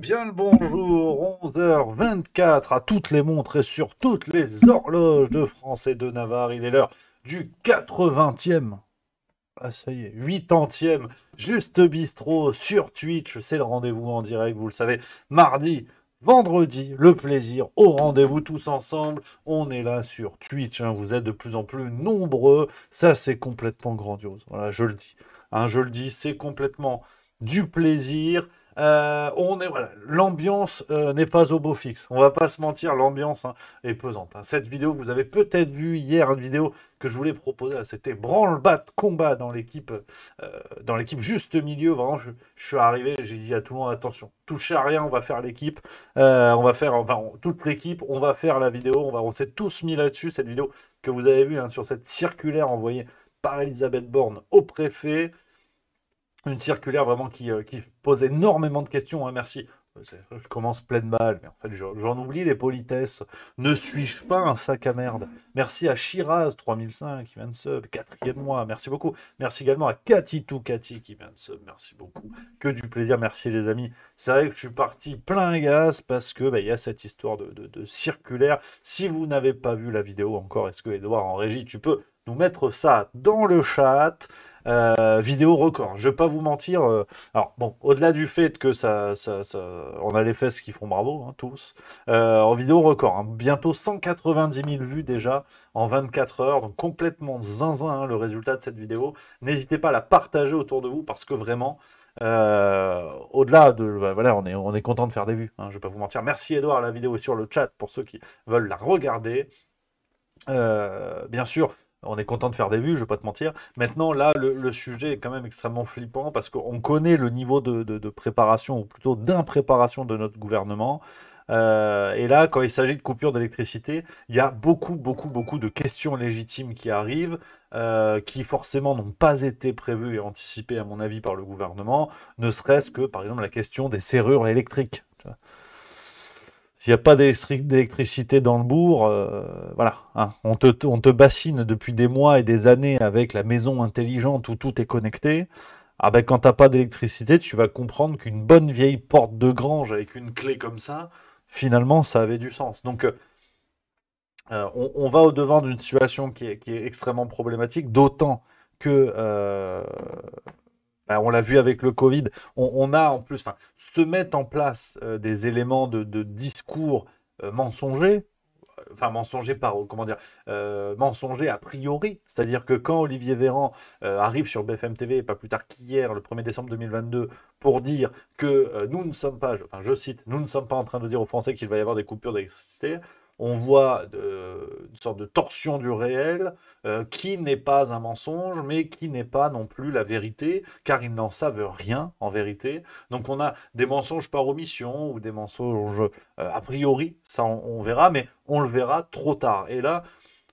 bien le bonjour, 11h24 à toutes les montres et sur toutes les horloges de France et de Navarre. Il est l'heure du 80e. Ah ça y est, 80e, juste bistrot sur Twitch, c'est le rendez-vous en direct, vous le savez, mardi, vendredi, le plaisir au rendez-vous tous ensemble. On est là sur Twitch, hein, vous êtes de plus en plus nombreux, ça c'est complètement grandiose, voilà, je le dis. Hein, je le dis, c'est complètement du plaisir. Euh, on est voilà, l'ambiance euh, n'est pas au beau fixe. On va pas se mentir, l'ambiance hein, est pesante. Hein. Cette vidéo, vous avez peut-être vu hier une vidéo que je voulais proposer. Ah, c'était branle-bas combat dans l'équipe, euh, dans l'équipe juste milieu. Vraiment, je, suis arrivé, j'ai dit à tout le monde attention, touchez à rien, on va faire l'équipe, on va faire enfin toute l'équipe, on va faire la vidéo. On va, s'est tous mis là-dessus cette vidéo que vous avez vue hein, sur cette circulaire envoyée par Elisabeth Borne au préfet une circulaire vraiment euh, qui, pose énormément de questions. Hein, merci. Euh, je commence plein de mal, mais en fait, j'en oublie les politesses. Ne suis-je pas un sac à merde Merci à Shiraz 3005 qui vient de sub, quatrième mois, merci beaucoup. Merci également à Cathy tout Cathy qui vient de sub, merci beaucoup. Que du plaisir, merci les amis. C'est vrai que je suis parti plein gaz parce que ben, il y a cette histoire de, de circulaire. Si vous n'avez pas vu la vidéo encore, est-ce que Edouard en régie, tu peux nous mettre ça dans le chat euh, vidéo record. Je vais pas vous mentir. Euh, alors bon, au-delà du fait que ça, ça, on a les fesses qui font bravo hein, tous euh, en vidéo record. Hein, bientôt 190 000 vues déjà en 24 heures, donc complètement zinzin hein, le résultat de cette vidéo. N'hésitez pas à la partager autour de vous parce que vraiment. au-delà de bah, voilà on est on est content de faire des vues je vais pas vous mentir merci Edouard la vidéo est sur le chat pour ceux qui veulent la regarder bien sûr on est content de faire des vues, je ne vais pas te mentir. Maintenant, là, le, sujet est quand même extrêmement flippant parce qu'on connaît le niveau de, préparation, ou plutôt d'impréparation de notre gouvernement. Euh, et là, quand il s'agit de coupure d'électricité, il y a beaucoup, beaucoup, beaucoup de questions légitimes qui arrivent, euh, qui forcément n'ont pas été prévues et anticipées, à mon avis, par le gouvernement, ne serait-ce que, par exemple, la question des serrures électriques. S'il n'y a pas d'électricité dans le bourg, euh, voilà, hein. on, te, bassine depuis des mois et des années avec la maison intelligente où tout est connecté. Ah ben quand t'as pas d'électricité, tu vas comprendre qu'une bonne vieille porte de grange avec une clé comme ça, finalement, ça avait du sens. Donc euh, euh, on, va au devant d'une situation qui est, extrêmement problématique, d'autant que bah, on l'a vu avec le Covid. On, a en plus, se mettre en place euh, des éléments de, discours euh, mensonger, enfin mensonger par comment dire euh, mensonger a priori c'est-à-dire que quand Olivier Véran arrive sur BFM TV pas plus tard qu'hier le 1er décembre 2022 pour dire que nous ne sommes pas enfin je cite nous ne sommes pas en train de dire aux français qu'il va y avoir des coupures d'électricité on voit de, une sorte de torsion du réel euh, qui n'est pas un mensonge, mais qui n'est pas non plus la vérité, car ils n'en savent rien en vérité. Donc on a des mensonges par omission ou des mensonges euh, a priori, ça on, verra, mais on le verra trop tard. Et là,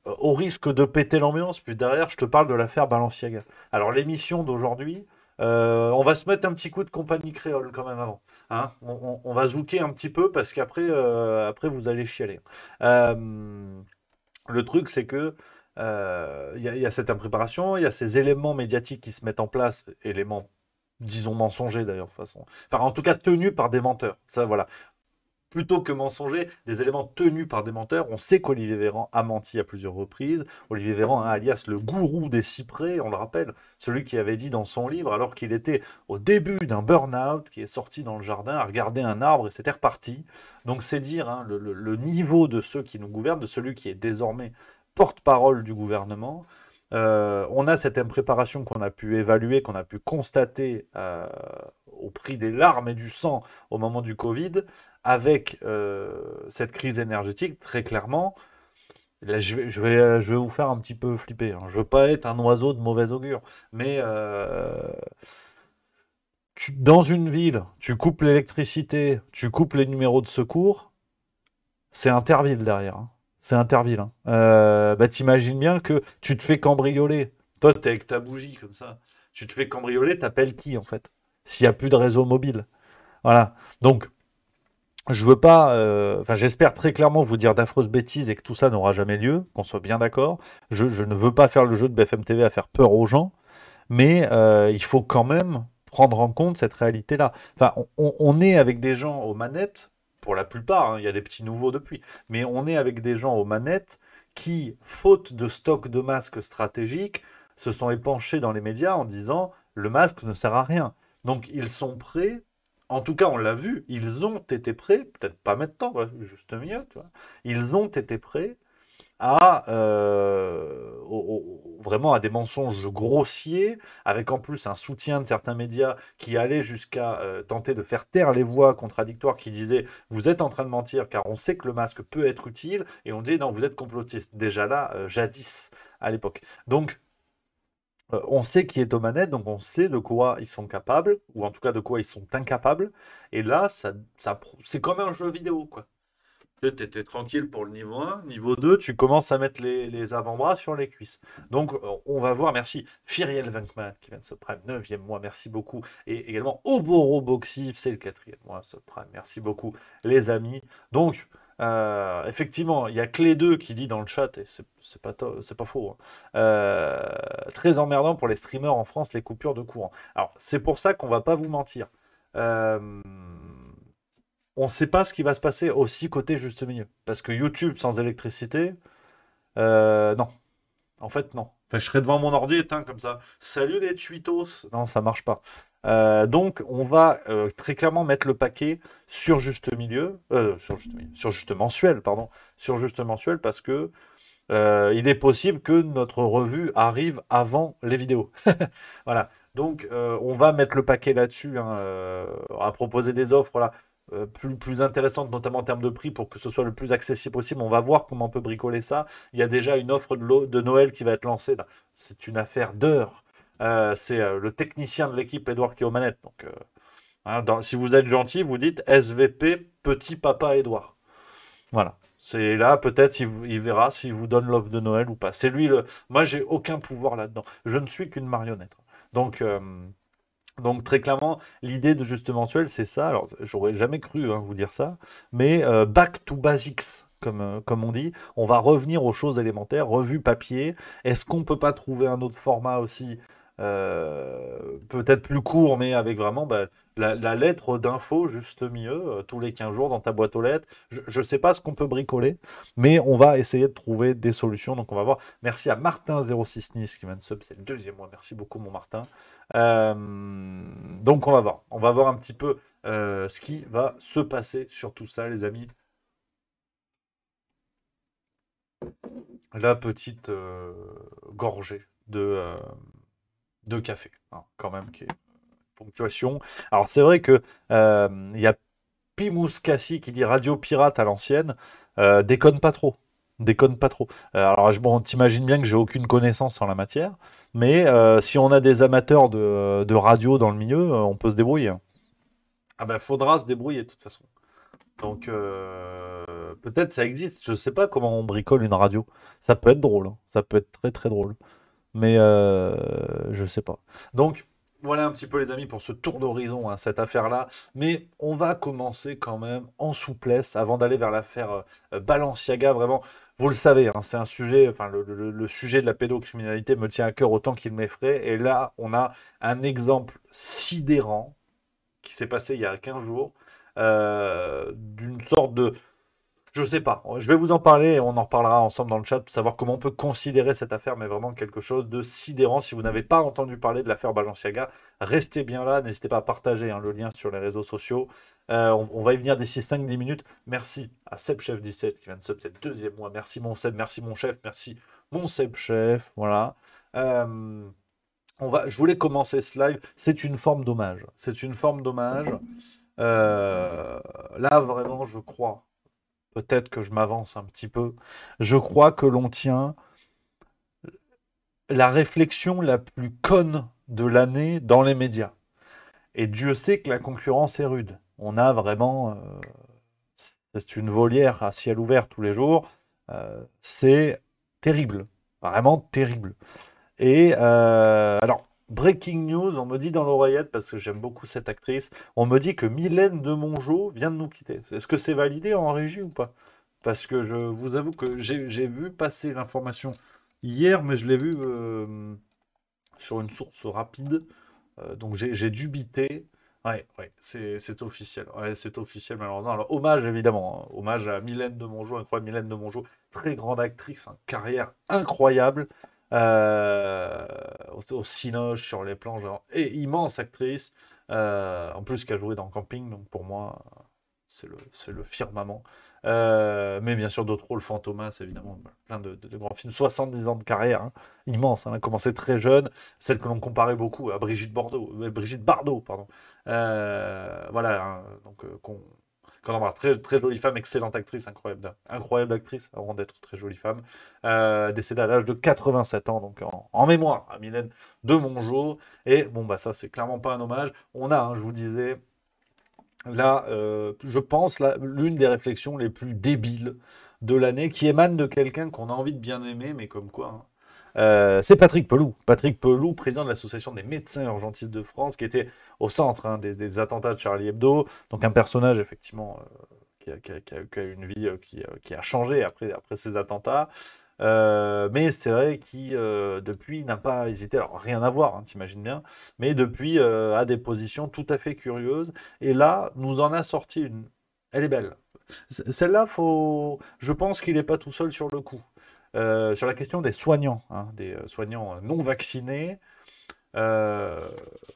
euh, au risque de péter l'ambiance, puis derrière, je te parle de l'affaire Balenciaga. Alors l'émission d'aujourd'hui, on va se mettre un petit coup de compagnie créole quand même avant. Hein, on, va zouker un petit peu parce qu'après, euh, après vous allez chialer. Euh, le truc, c'est que euh, il y, a cette impréparation, il y a ces éléments médiatiques qui se mettent en place, éléments disons mensongers d'ailleurs façon, enfin en tout cas tenus par des menteurs. Ça voilà, plutôt que mensonger, des éléments tenus par des menteurs. On sait qu'Olivier Véran a menti à plusieurs reprises. Olivier Véran, hein, alias le gourou des cyprès, on le rappelle, celui qui avait dit dans son livre, alors qu'il était au début d'un burn-out, qui est sorti dans le jardin, a regardé un arbre et s'était reparti. Donc c'est dire hein, le niveau de ceux qui nous gouvernent, de celui qui est désormais porte-parole du gouvernement. Euh, on a cette préparation qu'on a pu évaluer, qu'on a pu constater euh, au prix des larmes et du sang au moment du Covid, avec euh, cette crise énergétique, très clairement. je, vais, vous faire un petit peu flipper. Hein. Je veux pas être un oiseau de mauvais augure, mais dans une ville, tu coupes l'électricité, tu coupes les numéros de secours, c'est Interville derrière. Hein. C'est Interville. Hein. Euh, bah, t'imagines bien que tu te fais cambrioler. Toi, t'es avec ta bougie comme ça. Tu te fais cambrioler, t'appelles qui en fait S'il n'y a plus de réseau mobile. Voilà. Donc, je veux pas, euh, enfin j'espère très clairement vous dire d'affreuses bêtises et que tout ça n'aura jamais lieu, qu'on soit bien d'accord. Je, ne veux pas faire le jeu de BFM TV à faire peur aux gens, mais euh, il faut quand même prendre en compte cette réalité-là. Enfin, on, est avec des gens aux manettes pour la plupart, hein, il y a des petits nouveaux depuis, mais on est avec des gens aux manettes qui, faute de stock de masques stratégiques, se sont épanchés dans les médias en disant le masque ne sert à rien. Donc ils sont prêts, en tout cas on l'a vu, ils ont été prêts, peut-être pas maintenant, juste mieux, ils ont été prêts à, euh, au, vraiment à des mensonges grossiers, avec en plus un soutien de certains médias qui allaient jusqu'à euh, tenter de faire taire les voix contradictoires qui disaient vous êtes en train de mentir car on sait que le masque peut être utile, et on dit non, vous êtes complotiste. Déjà là, euh, jadis, à l'époque. Donc, euh, on sait qui est aux manettes, donc on sait de quoi ils sont capables, ou en tout cas de quoi ils sont incapables. Et là, ça, ça c'est comme un jeu vidéo, quoi tu étais tranquille pour le niveau 1. Niveau 2, tu commences à mettre les, avant-bras sur les cuisses. Donc, euh, on va voir, merci, Firiel Venkman qui vient de se prime, 9 mois, merci beaucoup. Et également, Oboro Boxif, c'est le quatrième mois, se merci beaucoup, les amis. Donc, euh, effectivement, il y a Clé 2 qui dit dans le chat, et c'est pas, pas faux, hein, euh, très emmerdant pour les streamers en France, les coupures de courant. Alors, c'est pour ça qu'on va pas vous mentir on ne sait pas ce qui va se passer aussi côté juste milieu. Parce que YouTube sans électricité, euh, non. En fait, non. je serais devant mon ordi éteint comme ça. Salut les tweetos. Non, ça marche pas. Euh, donc, on va euh, très clairement mettre le paquet sur juste milieu, sur juste, mensuel, pardon, sur juste mensuel, parce que il est possible que notre revue arrive avant les vidéos. voilà. Donc, on va mettre le paquet là-dessus, hein, à proposer des offres là. Euh, plus, intéressante, notamment en termes de prix, pour que ce soit le plus accessible possible. On va voir comment on peut bricoler ça. Il y a déjà une offre de, Noël qui va être lancée. C'est une affaire d'heures. Euh, c'est euh, le technicien de l'équipe, Edouard, qui est Donc, hein, si vous êtes gentil, vous dites SVP, petit papa Edouard. Voilà. C'est là, peut-être, il, verra s'il vous donne l'offre de Noël ou pas. C'est lui le. Moi, j'ai aucun pouvoir là-dedans. Je ne suis qu'une marionnette. Donc, donc très clairement, l'idée de Juste Mensuel, c'est ça. Alors j'aurais jamais cru hein, vous dire ça, mais euh, back to basics. Comme, euh, comme on dit, on va revenir aux choses élémentaires, revue papier. Est-ce qu'on peut pas trouver un autre format aussi euh, peut-être plus court, mais avec vraiment bah, la, lettre d'info juste mieux, tous les 15 jours dans ta boîte aux lettres. Je ne sais pas ce qu'on peut bricoler, mais on va essayer de trouver des solutions. Donc on va voir. Merci à Martin06 Nice qui m'a sub, c'est le deuxième mois. Merci beaucoup mon Martin. Euh, donc on va voir. On va voir un petit peu euh, ce qui va se passer sur tout ça, les amis. La petite euh, gorgée de, de café, hein, quand même, qui est ponctuation. Alors c'est vrai que il y a Pimouskassi qui dit radio pirate à l'ancienne, déconne pas trop déconne pas trop. Euh, alors, je, t'imagine bien que j'ai aucune connaissance en la matière, mais euh, si on a des amateurs de, radio dans le milieu, euh, on peut se débrouiller. Hein. Ah ben, faudra se débrouiller de toute façon. Donc, peut-être ça existe. Je sais pas comment on bricole une radio. Ça peut être drôle. Hein. Ça peut être très très drôle. Mais je je sais pas. Donc, voilà un petit peu les amis pour ce tour d'horizon, hein, cette affaire-là. Mais on va commencer quand même en souplesse avant d'aller vers l'affaire Balenciaga. Vraiment, vous le savez, hein, c'est un sujet, enfin, le, sujet de la pédocriminalité me tient à cœur autant qu'il m'effraie. Et là, on a un exemple sidérant qui s'est passé il y a 15 jours euh, d'une sorte de. Je ne sais pas, je vais vous en parler et on en reparlera ensemble dans le chat pour savoir comment on peut considérer cette affaire, mais vraiment quelque chose de sidérant. Si vous n'avez pas entendu parler de l'affaire Balenciaga, restez bien là, n'hésitez pas à partager hein, le lien sur les réseaux sociaux. Euh, on, va y venir d'ici 5-10 minutes. Merci à Seb Chef 17 qui vient de sub deuxième mois. Merci mon Seb, merci mon chef, merci mon Seb Chef. Voilà. Euh, on va, je voulais commencer ce live. C'est une forme d'hommage. C'est une forme d'hommage. Euh, là, vraiment, je crois. Peut-être que je m'avance un petit peu. Je crois que l'on tient la réflexion la plus conne de l'année dans les médias. Et Dieu sait que la concurrence est rude on a vraiment. Euh, c'est une volière à ciel ouvert tous les jours. Euh, c'est terrible. Vraiment terrible. Et euh, alors, breaking news, on me dit dans l'oreillette, parce que j'aime beaucoup cette actrice, on me dit que Mylène de Mongeau vient de nous quitter. Est-ce que c'est validé en régie ou pas Parce que je vous avoue que j'ai vu passer l'information hier, mais je l'ai vu sur une source rapide. donc j'ai dubité. Ouais, c'est officiel. c'est officiel, malheureusement. Alors, hommage, évidemment. Hein. Hommage à Mylène de Mongeau, incroyable. Mylène de Mongeau, très grande actrice, hein. carrière incroyable. Euh, au, Cinoche, sur les planches, et immense actrice. Euh, en plus, qui a joué dans Camping, donc pour moi, c'est le, firmament. Euh, mais bien sûr, d'autres rôles, c'est évidemment, bah, plein de, grands films. 70 ans de carrière, hein, immense. elle a commencé très jeune, celle que l'on comparait beaucoup à Brigitte, Bordeaux, Brigitte Bardot. Pardon. Euh, voilà, hein, donc euh, qu'on Très, très jolie femme, excellente actrice, incroyable, incroyable actrice, avant d'être très jolie femme. décédée à l'âge de 87 ans, donc en, mémoire à hein, Mylène de Mongeau. Et bon, bah ça, c'est clairement pas un hommage. On a, je vous disais, là, euh, je pense, l'une des réflexions les plus débiles de l'année, qui émane de quelqu'un qu'on a envie de bien aimer, mais comme quoi. Hein. Euh, c'est Patrick Pelou. Patrick Pelou, président de l'Association des médecins urgentistes de France, qui était au centre hein, des, attentats de Charlie Hebdo. Donc un personnage, effectivement, euh, qui, a, eu une vie qui, a changé après, après ces attentats. Euh, mais c'est vrai qu'il, euh, depuis, n'a pas hésité, alors rien à voir, hein, t'imagines bien, mais depuis, euh, a des positions tout à fait curieuses. Et là, nous en a sorti une. Elle est belle. Celle-là, faut... je pense qu'il n'est pas tout seul sur le coup. sur la question des soignants, hein, des soignants non vaccinés,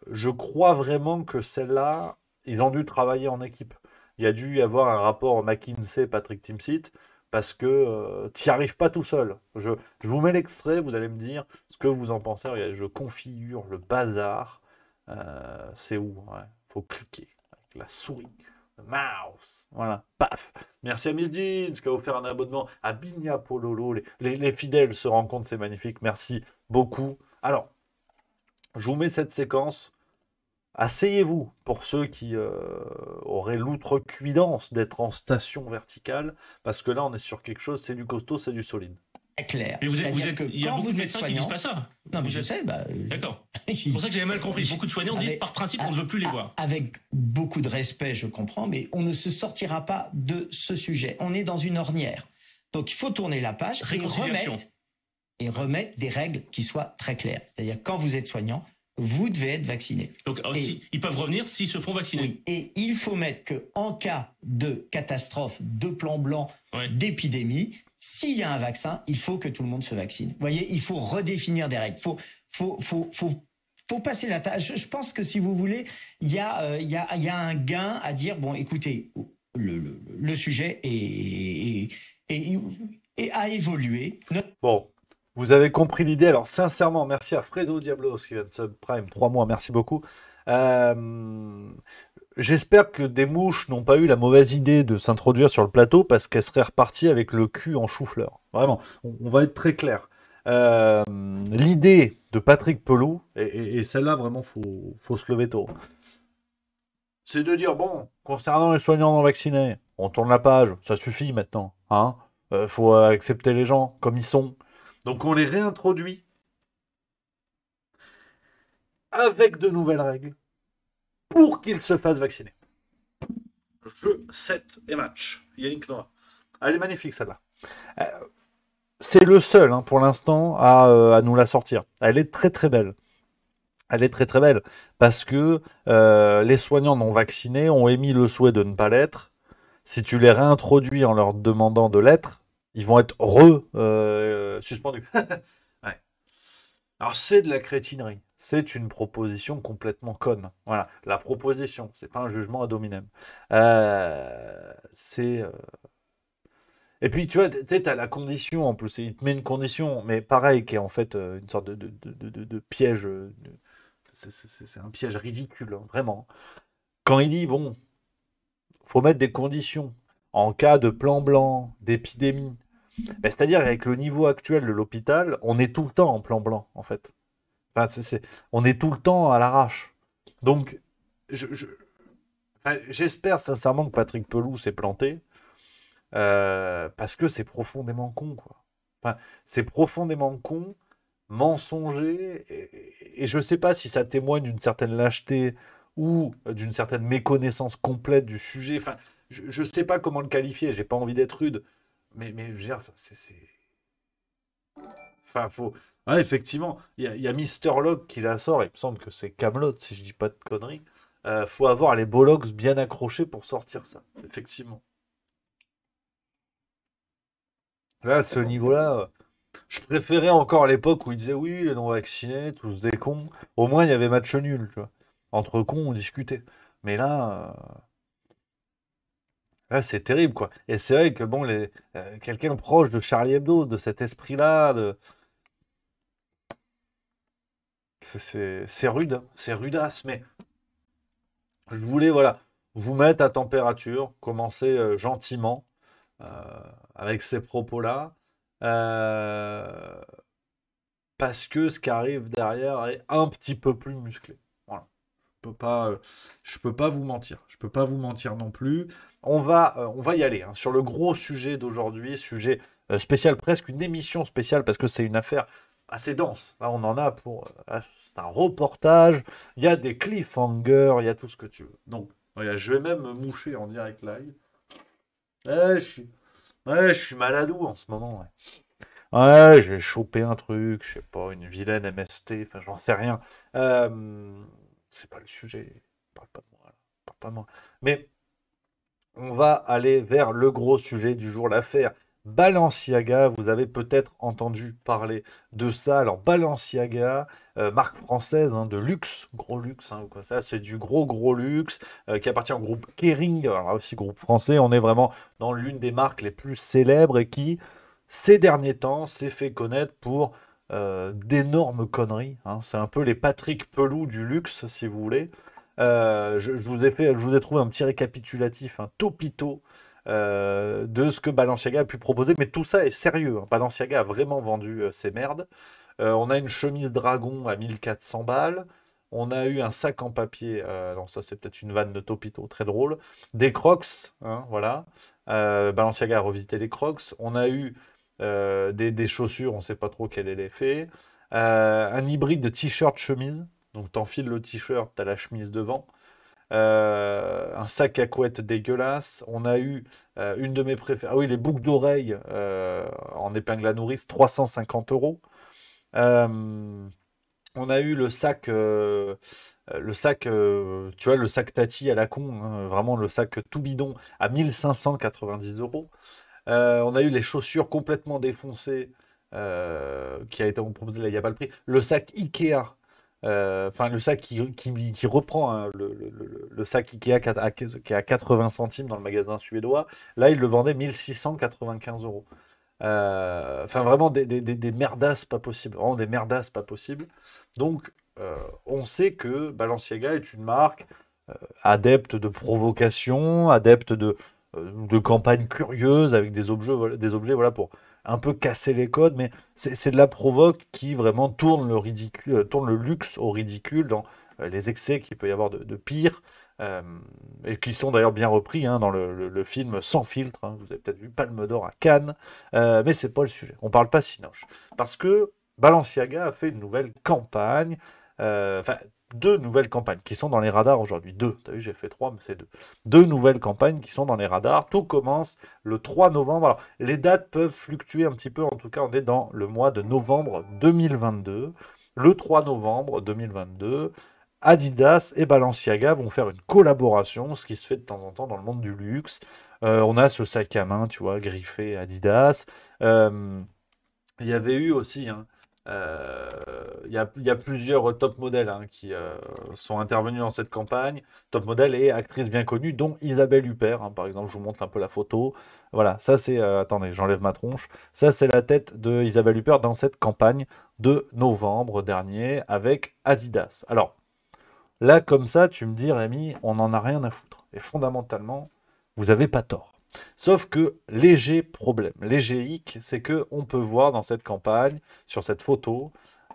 je crois vraiment que celle-là, ils ont dû travailler en équipe. Il y a dû y avoir un rapport McKinsey-Patrick Timsit parce que euh, tu n'y arrives pas tout seul. Je, vous mets l'extrait, vous allez me dire ce que vous en pensez. je configure le bazar. Euh, c'est où Il faut cliquer avec la souris. La mouse, voilà, paf. Merci à Miss Jeans qui a offert un abonnement à Bigna Pololo. Les, les fidèles se rencontrent, c'est magnifique. Merci beaucoup. Alors, je vous mets cette séquence Asseyez-vous pour ceux qui euh, auraient l'outrecuidance d'être en station verticale, parce que là, on est sur quelque chose, c'est du costaud, c'est du solide. Très clair. Mais vous êtes, il y a beaucoup de médecins qui disent pas ça. Non, mais je, sais. Bah, euh, D'accord. C'est pour ça que j'avais mal compris. Beaucoup de soignants disent par principe, on ne veut plus les voir. Avec beaucoup de respect, je comprends, mais on ne se sortira pas de ce sujet. On est dans une ornière. Donc, il faut tourner la page et et remettre des règles qui soient très claires. C'est-à-dire, quand vous êtes soignant, vous devez être vacciné. Donc ah, ils peuvent revenir s'ils se font vacciner. Oui, et il faut mettre que en cas de catastrophe, de plan blanc, d'épidémie, s'il y a un vaccin, il faut que tout le monde se vaccine. Vous voyez, il faut redéfinir des règles. Faut, faut, faut, faut passer la tâche. Je pense que si vous voulez, il y, euh, il y, a, y a un gain à dire bon, écoutez, le, sujet est, évolué ». Bon, vous avez compris l'idée. Alors, sincèrement, merci à Fredo Diablos, qui vient de subprime. Trois mois, merci beaucoup. Euh, j'espère que des mouches n'ont pas eu la mauvaise idée de s'introduire sur le plateau parce qu'elles seraient reparties avec le cul en chou-fleur. Vraiment, on, va être très clair. Euh, l'idée de Patrick Pelou, et, celle-là, vraiment, faut, faut se lever tôt. C'est de dire, bon, concernant les soignants non vaccinés, on tourne la page, ça suffit maintenant. Hein euh, faut accepter les gens comme ils sont. Donc on les réintroduit avec de nouvelles règles pour qu'ils se fassent vacciner. Je 7 et match. Yannick Noah. Ah, elle est magnifique celle-là. Euh, c'est le seul hein, pour l'instant euh, à, nous la sortir. Elle est très très belle. Elle est très très belle parce que euh, les soignants non vaccinés ont émis le souhait de ne pas l'être. Si tu les réintroduis en leur demandant de l'être, ils vont être re-suspendus. Euh, Alors c'est de la crétinerie. C'est une proposition complètement conne. Voilà, la proposition, c'est pas un jugement ad hominem. Euh, c'est euh, et puis tu vois, tu as la condition en plus. Il te met une condition, mais pareil, qui est en fait une sorte de, de, piège. C'est un piège ridicule, hein, vraiment. Quand il dit bon, faut mettre des conditions en cas de plan blanc, d'épidémie. Ben, c'est-à-dire avec le niveau actuel de l'hôpital, on est tout le temps en plan blanc, en fait. on est tout le temps à l'arrache. Donc, j'espère je, sincèrement que Patrick Pelou s'est planté, euh, parce que c'est profondément con, quoi. Enfin, c'est profondément con, mensonger, et, je ne sais pas si ça témoigne d'une certaine lâcheté ou euh, d'une certaine méconnaissance complète du sujet. Enfin, je ne sais pas comment le qualifier, j'ai pas envie d'être rude, mais, mais je c'est. Enfin, faut. effectivement, il y a, Mister Log qui la sort, il me semble que c'est Camelot, si je dis pas de conneries. Il euh, faut avoir les bollocks bien accrochés pour sortir ça, effectivement. Là, ce niveau-là, euh, je préférais encore l'époque où ils disaient oui, les non-vaccinés, tous des cons. Au moins, il y avait match nul, tu vois. Entre cons, on discutait. Mais là. Euh, ah, c'est terrible, quoi. Et c'est vrai que, bon, les, euh, quelqu'un proche de Charlie Hebdo, de cet esprit-là, de... c'est, rude, hein. c'est rudasse, mais je voulais, voilà, vous mettre à température, commencer euh, gentiment euh, avec ces propos-là, parce que ce qui arrive derrière est un petit peu plus musclé peux pas, euh, je peux pas vous mentir. Je peux pas vous mentir non plus. On va, euh, on va y aller hein, sur le gros sujet d'aujourd'hui, sujet euh, spécial, presque une émission spéciale parce que c'est une affaire assez dense. on en a pour un reportage. Il y a des cliffhangers, il y a tout ce que tu veux. Donc, je vais même me moucher en direct live. je suis, maladou en ce moment. Ouais. j'ai chopé un truc, je sais pas, une vilaine MST, enfin j'en sais rien. Euh, c'est pas le sujet. Parle pas de moi. pas moi. Mais on va aller vers le gros sujet du jour, l'affaire Balenciaga. Vous avez peut-être entendu parler de ça. Alors Balenciaga, euh, marque française hein, de luxe, gros luxe, hein, quoi ça, c'est du gros gros luxe euh, qui appartient au groupe Kering, alors aussi groupe français. On est vraiment dans l'une des marques les plus célèbres et qui, ces derniers temps, s'est fait connaître pour euh, d'énormes conneries. Hein. C'est un peu les Patrick Peloux du luxe, si vous voulez. Euh, je, vous ai fait, je vous ai trouvé un petit récapitulatif, un topito euh, de ce que Balenciaga a pu proposer. Mais tout ça est sérieux. Hein. Balenciaga a vraiment vendu ses merdes. on a une chemise dragon à 1400 balles. On a eu un sac en papier. non, ça c'est peut-être une vanne de topito, très drôle. Des crocs, hein, voilà. Balenciaga a revisité les crocs. On a eu euh, des, chaussures, on ne sait pas trop quel est l'effet. Euh, un hybride de t-shirt-chemise, donc t'enfiles le t-shirt, t'as la chemise devant. Euh, un sac à couette dégueulasse. On a eu une de mes préférées. Ah oui, les boucles d'oreilles en épingle à nourrice, 350 euros. on a eu le sac, le sac, tu vois, le sac Tati à la con, hein, vraiment le sac tout bidon à 1590 euros. Euh, on a eu les chaussures complètement défoncées, euh, qui a été proposé là, il n'y a pas le prix. Le sac Ikea, euh, enfin le sac qui, qui, reprend hein, le, sac Ikea qui est à 80 centimes dans le magasin suédois, là il le vendait 1695 euros. Enfin vraiment des, des, des, merdasses pas possibles, vraiment des merdasses pas possibles. Donc on sait que Balenciaga est une marque adepte de provocation, adepte de, euh, de campagne curieuse avec des objets, des objets voilà, pour un peu casser les codes, mais c'est de la provoque qui vraiment tourne le, ridicule, euh, tourne le luxe au ridicule dans euh, les excès qu'il peut y avoir de, pire, et qui sont d'ailleurs bien repris hein, dans le, film Sans filtre. Hein. vous avez peut-être vu Palme d'Or à Cannes, mais c'est pas le sujet. On parle pas Sinoche. Parce que Balenciaga a fait une nouvelle campagne deux nouvelles campagnes qui sont dans les radars aujourd'hui. Deux, t'as vu, j'ai fait trois, mais c'est deux. Deux nouvelles campagnes qui sont dans les radars. Tout commence le 3 novembre. Alors, les dates peuvent fluctuer un petit peu, en tout cas, on est dans le mois de novembre 2022. Le 3 novembre 2022, Adidas et Balenciaga vont faire une collaboration, ce qui se fait de temps en temps dans le monde du luxe. Euh, on a ce sac à main, tu vois, griffé Adidas. Euh, il y avait eu aussi hein, euh, il y, a, plusieurs top modèles hein, qui euh, sont intervenus dans cette campagne. Top modèles et actrices bien connues, dont Isabelle Huppert. Hein, par exemple, je vous montre un peu la photo. Voilà, ça c'est. Euh, attendez, j'enlève ma tronche. Ça c'est la tête de Isabelle Huppert dans cette campagne de novembre dernier avec Adidas. Alors, là comme ça, tu me dis, Rémi, on n'en a rien à foutre. Et fondamentalement, vous n'avez pas tort. Sauf que léger problème, léger hic, c'est que on peut voir dans cette campagne, sur cette photo,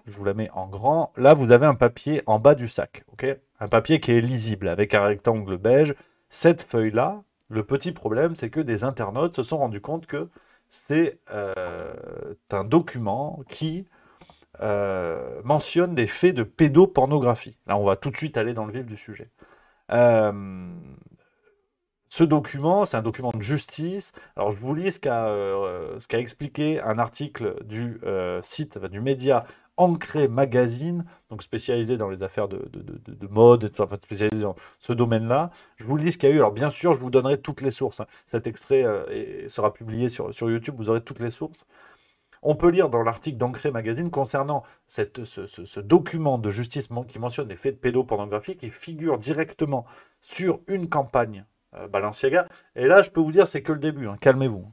je vous la mets en grand, là vous avez un papier en bas du sac, ok Un papier qui est lisible avec un rectangle beige. Cette feuille-là, le petit problème, c'est que des internautes se sont rendus compte que c'est euh, un document qui euh, mentionne des faits de pédopornographie. Là, on va tout de suite aller dans le vif du sujet. Euh, ce document, c'est un document de justice. Alors, je vous lis ce qu'a euh, expliqué un article du euh, site, du média Ancré Magazine, donc spécialisé dans les affaires de, mode, enfin, spécialisé dans ce domaine-là. Je vous lis ce qu'il y a eu. Alors, bien sûr, je vous donnerai toutes les sources. Hein. Cet extrait euh, sera publié sur, YouTube, vous aurez toutes les sources. On peut lire dans l'article d'Ancré Magazine concernant cette, ce, document de justice qui mentionne les faits de pédopornographie qui figure directement sur une campagne euh, Balenciaga. Et là, je peux vous dire, c'est que le début, hein. calmez-vous. Hein.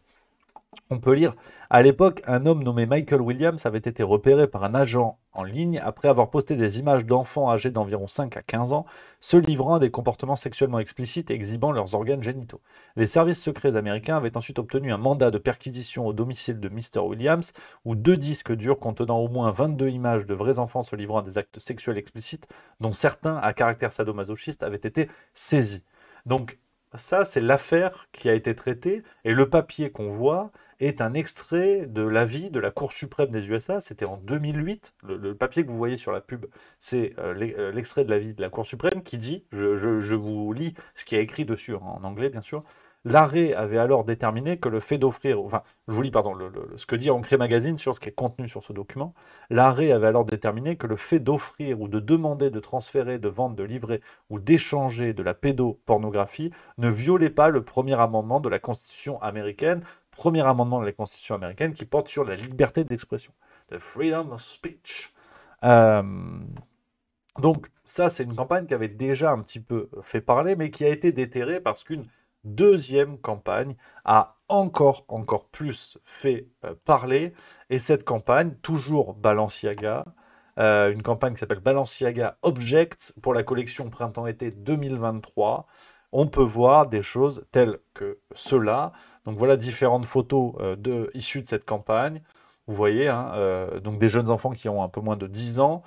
On peut lire, à l'époque, un homme nommé Michael Williams avait été repéré par un agent en ligne après avoir posté des images d'enfants âgés d'environ 5 à 15 ans, se livrant à des comportements sexuellement explicites exhibant leurs organes génitaux. Les services secrets américains avaient ensuite obtenu un mandat de perquisition au domicile de Mr. Williams, où deux disques durs contenant au moins 22 images de vrais enfants se livrant à des actes sexuels explicites, dont certains à caractère sadomasochiste, avaient été saisis. Donc, ça, c'est l'affaire qui a été traitée, et le papier qu'on voit est un extrait de l'avis de la Cour suprême des USA. C'était en 2008. Le, papier que vous voyez sur la pub, c'est euh, euh, l'extrait de l'avis de la Cour suprême qui dit, je, je, vous lis ce qui est écrit dessus hein, en anglais, bien sûr, L'arrêt avait alors déterminé que le fait d'offrir, enfin, je vous lis, pardon, ce que dit Ancré Magazine sur ce qui est contenu sur ce document, l'arrêt avait alors déterminé que le fait d'offrir ou de demander de transférer, de vendre, de livrer ou d'échanger de la pédopornographie ne violait pas le premier amendement de la Constitution américaine, premier amendement de la Constitution américaine qui porte sur la liberté d'expression, the freedom of speech. Euh, donc ça, c'est une campagne qui avait déjà un petit peu fait parler, mais qui a été déterrée parce qu'une deuxième campagne a encore, encore plus fait euh, parler. Et cette campagne, toujours Balenciaga, euh, une campagne qui s'appelle Balenciaga Objects pour la collection printemps-été 2023. On peut voir des choses telles que cela. Donc voilà différentes photos euh, de, issues de cette campagne. Vous voyez, hein, donc des jeunes enfants qui ont un peu moins de 10 ans,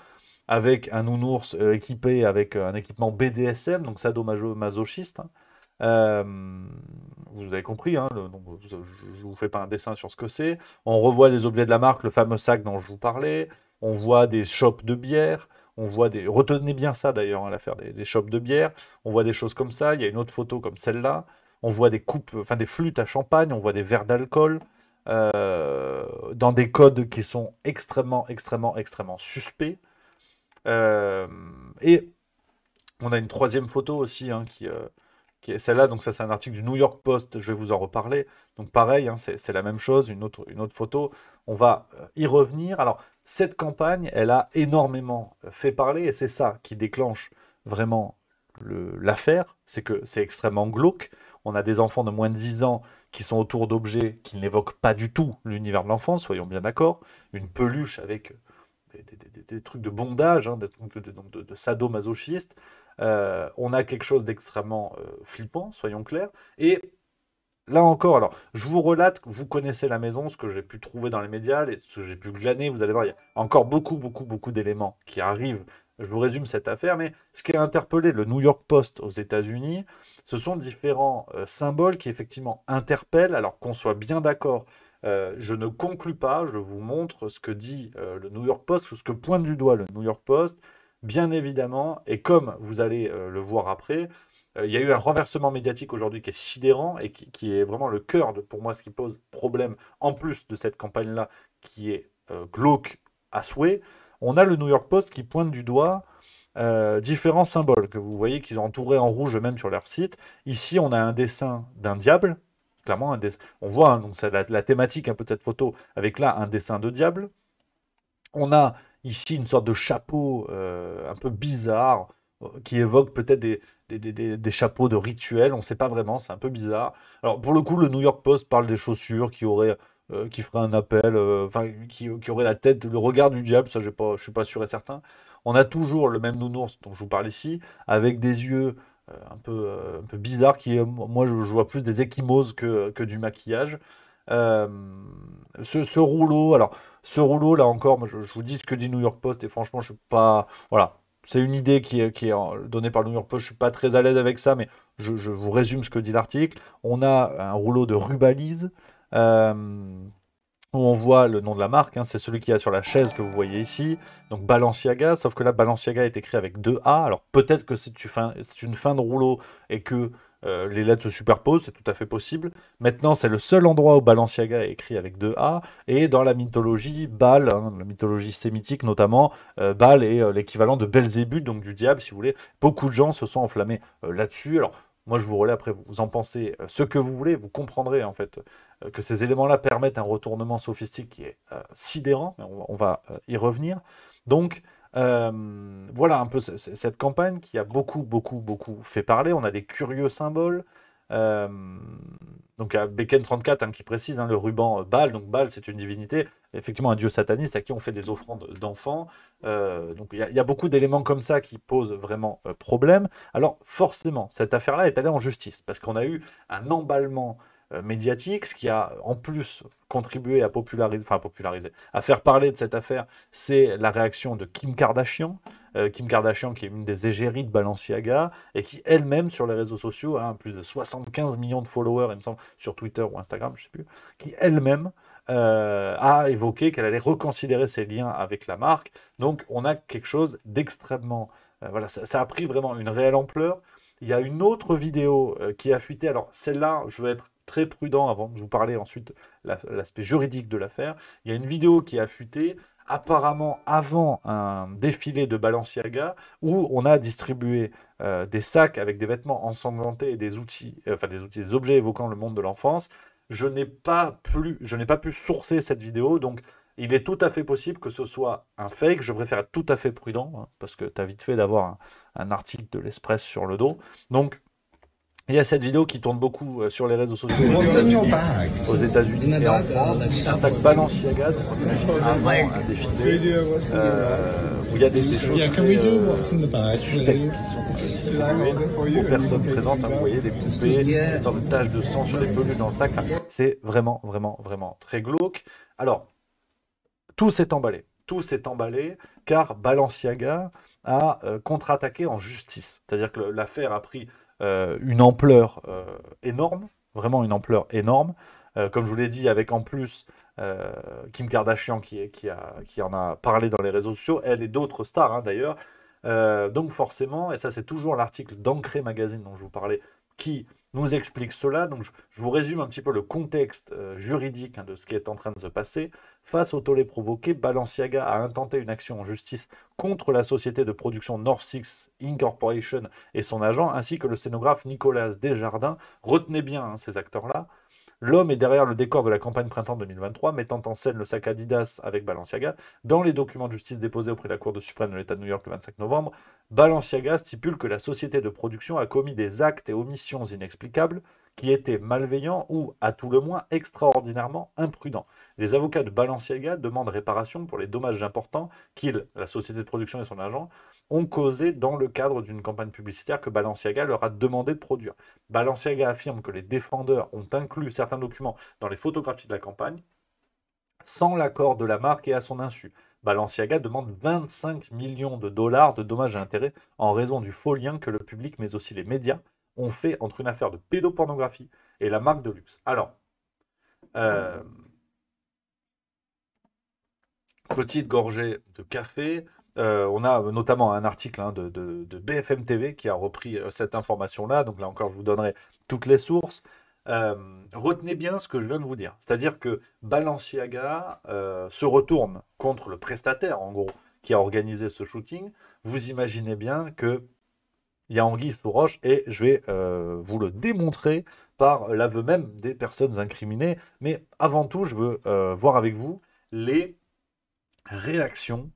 avec un nounours équipé avec un équipement BDSM, donc sadomasochiste. masochiste. Hein, euh, vous avez compris, hein, donc, je ne vous fais pas un dessin sur ce que c'est. On revoit les objets de la marque, le fameux sac dont je vous parlais. On voit des shops de bière. On voit des. Retenez bien ça d'ailleurs, hein, l'affaire des, des shops de bière. On voit des choses comme ça. Il y a une autre photo comme celle-là. On voit des coupes, enfin des flûtes à champagne. On voit des verres d'alcool. Euh, dans des codes qui sont extrêmement, extrêmement, extrêmement suspects. Euh, et on a une troisième photo aussi hein, qui, celle-là, donc ça c'est un article du New York Post, je vais vous en reparler. Donc pareil, hein, c'est la même chose, une autre, une autre photo. On va euh, y revenir. Alors cette campagne, elle a énormément euh, fait parler et c'est ça qui déclenche vraiment l'affaire, c'est que c'est extrêmement glauque. On a des enfants de moins de 10 ans qui sont autour d'objets qui n'évoquent pas du tout l'univers de l'enfance, soyons bien d'accord. Une peluche avec euh, des, trucs de bondage, hein, de, de, de, de euh, on a quelque chose d'extrêmement euh, flippant, soyons clairs. Et là encore, alors, je vous relate, vous connaissez la maison, ce que j'ai pu trouver dans les médias, et ce que j'ai pu glaner, vous allez voir, il y a encore beaucoup, beaucoup, beaucoup d'éléments qui arrivent. Je vous résume cette affaire, mais ce qui a interpellé le New York Post aux États-Unis, ce sont différents euh, symboles qui effectivement interpellent, alors qu'on soit bien d'accord je ne conclus pas, je vous montre ce que dit le New York Post ou ce que pointe du doigt le New York Post bien évidemment, et comme vous allez euh, le voir après, euh, il y a eu un renversement médiatique aujourd'hui qui est sidérant et qui, est vraiment le cœur de, pour moi, ce qui pose problème, en plus de cette campagne-là qui est euh, glauque à souhait. On a le New York Post qui pointe du doigt différents symboles que vous voyez qu'ils ont entourés en rouge même sur leur site. Ici, on a un dessin d'un diable. Clairement, un dessin, on voit hein, donc la thématique un peu de cette photo avec là un dessin de diable. On a Ici, une sorte de chapeau euh, un peu bizarre euh, qui évoque peut-être des, des, des, des, chapeaux de rituel. On ne sait pas vraiment, c'est un peu bizarre. Alors, pour le coup, le New York Post parle des chaussures qui auraient. Euh, qui ferait un appel, qui, qui, aurait la tête, le regard du diable, ça je ne suis pas sûr et certain. On a toujours le même nounours dont je vous parle ici, avec des yeux un peu, un peu bizarre, qui moi je, vois plus des échymoses que, que, du maquillage. Euh, ce, rouleau, alors ce rouleau là encore, je, vous dis ce que dit New York Post et franchement je suis pas, voilà, c'est une idée qui est, qui est, donnée par New York Post, je suis pas très à l'aise avec ça, mais je, vous résume ce que dit l'article. On a un rouleau de Rubalize euh, où on voit le nom de la marque, hein. c'est celui qui y a sur la chaise que vous voyez ici, donc Balenciaga, sauf que là Balenciaga est écrit avec deux A, alors peut-être que c'est une fin de rouleau et que euh, les lettres se superposent, c'est tout à fait possible. Maintenant, c'est le seul endroit où Balenciaga est écrit avec deux A. Et dans la mythologie, Baal, hein, la mythologie sémitique notamment, euh, Baal est euh, l'équivalent de Belzébuth, donc du diable, si vous voulez. Beaucoup de gens se sont enflammés là-dessus. Alors, moi, je vous relais après, vous en pensez ce que vous voulez, vous comprendrez en fait que ces éléments-là permettent un retournement sophistique qui est sidérant, on va y revenir. Donc, euh, voilà un peu cette campagne qui a beaucoup, beaucoup, beaucoup fait parler. On a des curieux symboles. Euh, donc, a Beken hein, 34 qui précise hein, le ruban euh, Baal. Donc, Baal, c'est une divinité, effectivement, un dieu sataniste à qui on fait des offrandes d'enfants. Euh, donc, il y, y, a beaucoup d'éléments comme ça qui posent vraiment problème. Alors, forcément, cette affaire-là est allée en justice parce qu'on a eu un emballement euh, médiatique. Ce qui a en plus contribué à populariser, à populariser, à faire parler de cette affaire, c'est la réaction de Kim Kardashian. Euh, Kim Kardashian, qui est une des égéries de Balenciaga, et qui elle-même sur les réseaux sociaux a hein, plus de 75 millions de followers, il me semble, sur Twitter ou Instagram, je sais plus, qui elle-même euh, a évoqué qu'elle allait reconsidérer ses liens avec la marque. Donc on a quelque chose d'extrêmement... voilà, ça, ça, a pris vraiment une réelle ampleur. Il y a une autre vidéo qui a fuité. Alors celle-là, je vais être très prudent avant. de vous parler ensuite l'aspect juridique de l'affaire. Il y a une vidéo qui a affûté apparemment avant un défilé de Balenciaga où on a distribué euh, des sacs avec des vêtements ensanglantés et des outils, euh, enfin des outils, des objets évoquant le monde de l'enfance. Je n'ai pas plus, je n'ai pas pu sourcer cette vidéo, donc il est tout à fait possible que ce soit un fake. Je préfère être tout à fait prudent hein, parce que tu as vite fait d'avoir un, un article de l'Express sur le dos. Donc il y a cette vidéo qui tourne beaucoup euh, sur les réseaux sociaux aux États-Unis et en France. Un sac Balenciaga, donc on avant ah, un euh, où il y a des, choses suspectes qui sont distribuées aux personnes présentes. Hein, vous voyez des poupées, des sortes de taches de sang sur les peluches dans le sac. c'est vraiment, vraiment, vraiment très glauque. Alors, tout s'est emballé. Tout s'est emballé car Balenciaga a euh, contre-attaqué en justice. C'est-à-dire que l'affaire a pris euh, une ampleur euh, énorme, vraiment une ampleur énorme. Euh, comme je vous l'ai dit, avec en plus Kim Kardashian qui, qui, qui, en a parlé dans les réseaux sociaux, elle et d'autres stars hein, d'ailleurs. donc forcément, et ça c'est toujours l'article d'Ancré Magazine dont je vous parlais, qui nous explique cela. Donc, je, vous résume un petit peu le contexte euh, juridique hein, de ce qui est en train de se passer. Face au tollé provoqué, Balenciaga a intenté une action en justice contre la société de production North Six Incorporation et son agent, ainsi que le scénographe Nicolas Desjardins. Retenez bien hein, ces acteurs-là. L'homme est derrière le décor de la campagne printemps 2023, mettant en scène le sac Adidas avec Balenciaga. Dans les documents de justice déposés auprès de la Cour de suprême de l'État de New York le 25 novembre, Balenciaga stipule que la société de production a commis des actes et omissions inexplicables qui était malveillant ou, à tout le moins, extraordinairement imprudent. Les avocats de Balenciaga demandent réparation pour les dommages importants qu'ils, la société de production et son agent, ont causés dans le cadre d'une campagne publicitaire que Balenciaga leur a demandé de produire. Balenciaga affirme que les défendeurs ont inclus certains documents dans les photographies de la campagne sans l'accord de la marque et à son insu. Balenciaga demande 25 millions de dollars de dommages à intérêts en raison du faux lien que le public, mais aussi les médias, on fait entre une affaire de pédopornographie et la marque de luxe. Alors, euh, petite gorgée de café. Euh, on a notamment un article hein, de, BFM TV qui a repris euh, cette information-là. Donc là encore, je vous donnerai toutes les sources. retenez bien ce que je viens de vous dire. C'est-à-dire que Balenciaga se retourne contre le prestataire, en gros, qui a organisé ce shooting. Vous imaginez bien que il y a anguille sous roche et je vais euh, vous le démontrer par l'aveu même des personnes incriminées. Mais avant tout, je veux euh, voir avec vous les réactions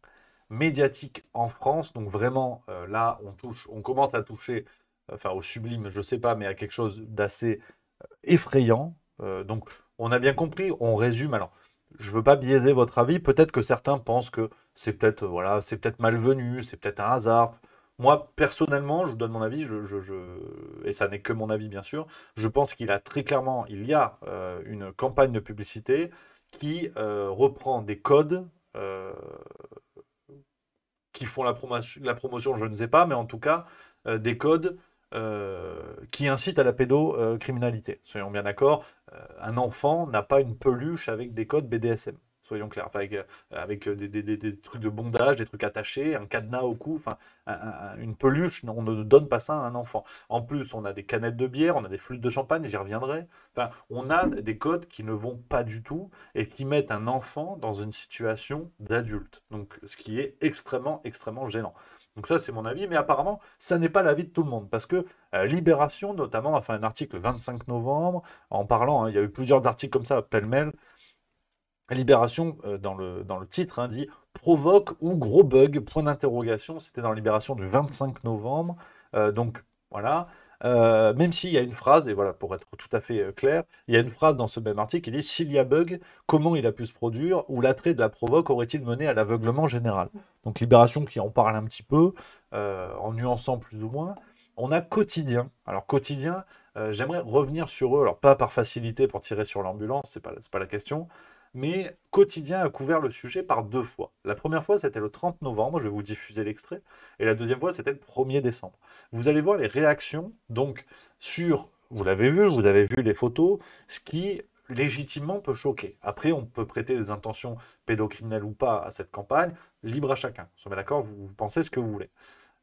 médiatiques en France. Donc vraiment, euh, là, on touche, on commence à toucher, enfin au sublime, je sais pas, mais à quelque chose d'assez effrayant. donc on a bien compris, on résume. Alors, je veux pas biaiser votre avis. Peut-être que certains pensent que c'est peut-être voilà, c'est peut-être malvenu, c'est peut-être un hasard moi, personnellement, je vous donne mon avis, je, et ça n'est que mon avis, bien sûr, je pense qu'il a très clairement, il y a euh, une campagne de publicité qui euh, reprend des codes euh, qui font la, la promotion, je ne sais pas, mais en tout cas, des codes qui incitent à la pédocriminalité. Soyons bien d'accord, un enfant n'a pas une peluche avec des codes BDSM soyons clairs, avec, euh, euh, des, trucs de bondage, des trucs attachés, un cadenas au cou, enfin, une peluche, on ne donne pas ça à un enfant. En plus, on a des canettes de bière, on a des flûtes de champagne, j'y reviendrai. Enfin, on a des codes qui ne vont pas du tout et qui mettent un enfant dans une situation d'adulte. Donc, ce qui est extrêmement, extrêmement gênant. Donc ça, c'est mon avis, mais apparemment, ça n'est pas l'avis de tout le monde, parce que euh, Libération, notamment, a fait un article le 25 novembre, en parlant, hein, il y a eu plusieurs articles comme ça, pêle-mêle, Libération, euh, dans, le, titre, hein, dit provoque ou gros bug, point d'interrogation. C'était dans Libération du 25 novembre. Euh, donc voilà. Euh, même s'il y a une phrase, et voilà, pour être tout à fait clair, il y a une phrase dans ce même article qui dit S'il y a bug, comment il a pu se produire Ou l'attrait de la provoque aurait-il mené à l'aveuglement général Donc Libération qui en parle un petit peu, en nuançant plus ou moins. On a Quotidien. Alors Quotidien, j'aimerais revenir sur eux, alors pas par facilité pour tirer sur l'ambulance, c'est pas, pas la question, mais Quotidien a couvert le sujet par deux fois. La première fois, c'était le 30 novembre, je vais vous diffuser l'extrait, et la deuxième fois, c'était le 1er décembre. Vous allez voir les réactions, donc, sur, vous l'avez vu, vous avez vu les photos, ce qui légitimement peut choquer. Après, on peut prêter des intentions pédocriminelles ou pas à cette campagne, libre à chacun. On se met d'accord, vous, pensez ce que vous voulez.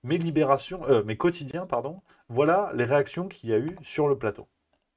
Mais Libération, euh, mais Quotidien, pardon, voilà les réactions qu'il y a eu sur le plateau.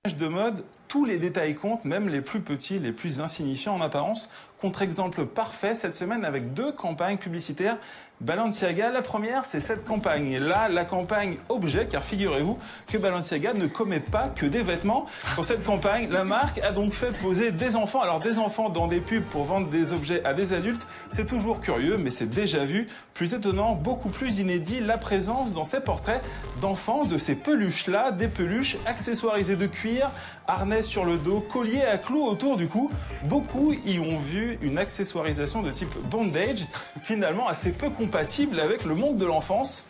de mode tous les détails comptent, même les plus petits, les plus insignifiants en apparence. Contre-exemple parfait cette semaine avec deux campagnes publicitaires Balenciaga. La première, c'est cette campagne. là, la campagne objet, car figurez-vous que Balenciaga ne commet pas que des vêtements. Pour cette campagne, la marque a donc fait poser des enfants. Alors des enfants dans des pubs pour vendre des objets à des adultes, c'est toujours curieux, mais c'est déjà vu. Plus étonnant, beaucoup plus inédit, la présence dans ces portraits d'enfants, de ces peluches-là, des peluches accessoirisées de cuir, harnais sur le dos, collier à clous autour du cou. Beaucoup y ont vu une accessoirisation de type bondage, finalement assez peu compatible avec le monde de l'enfance.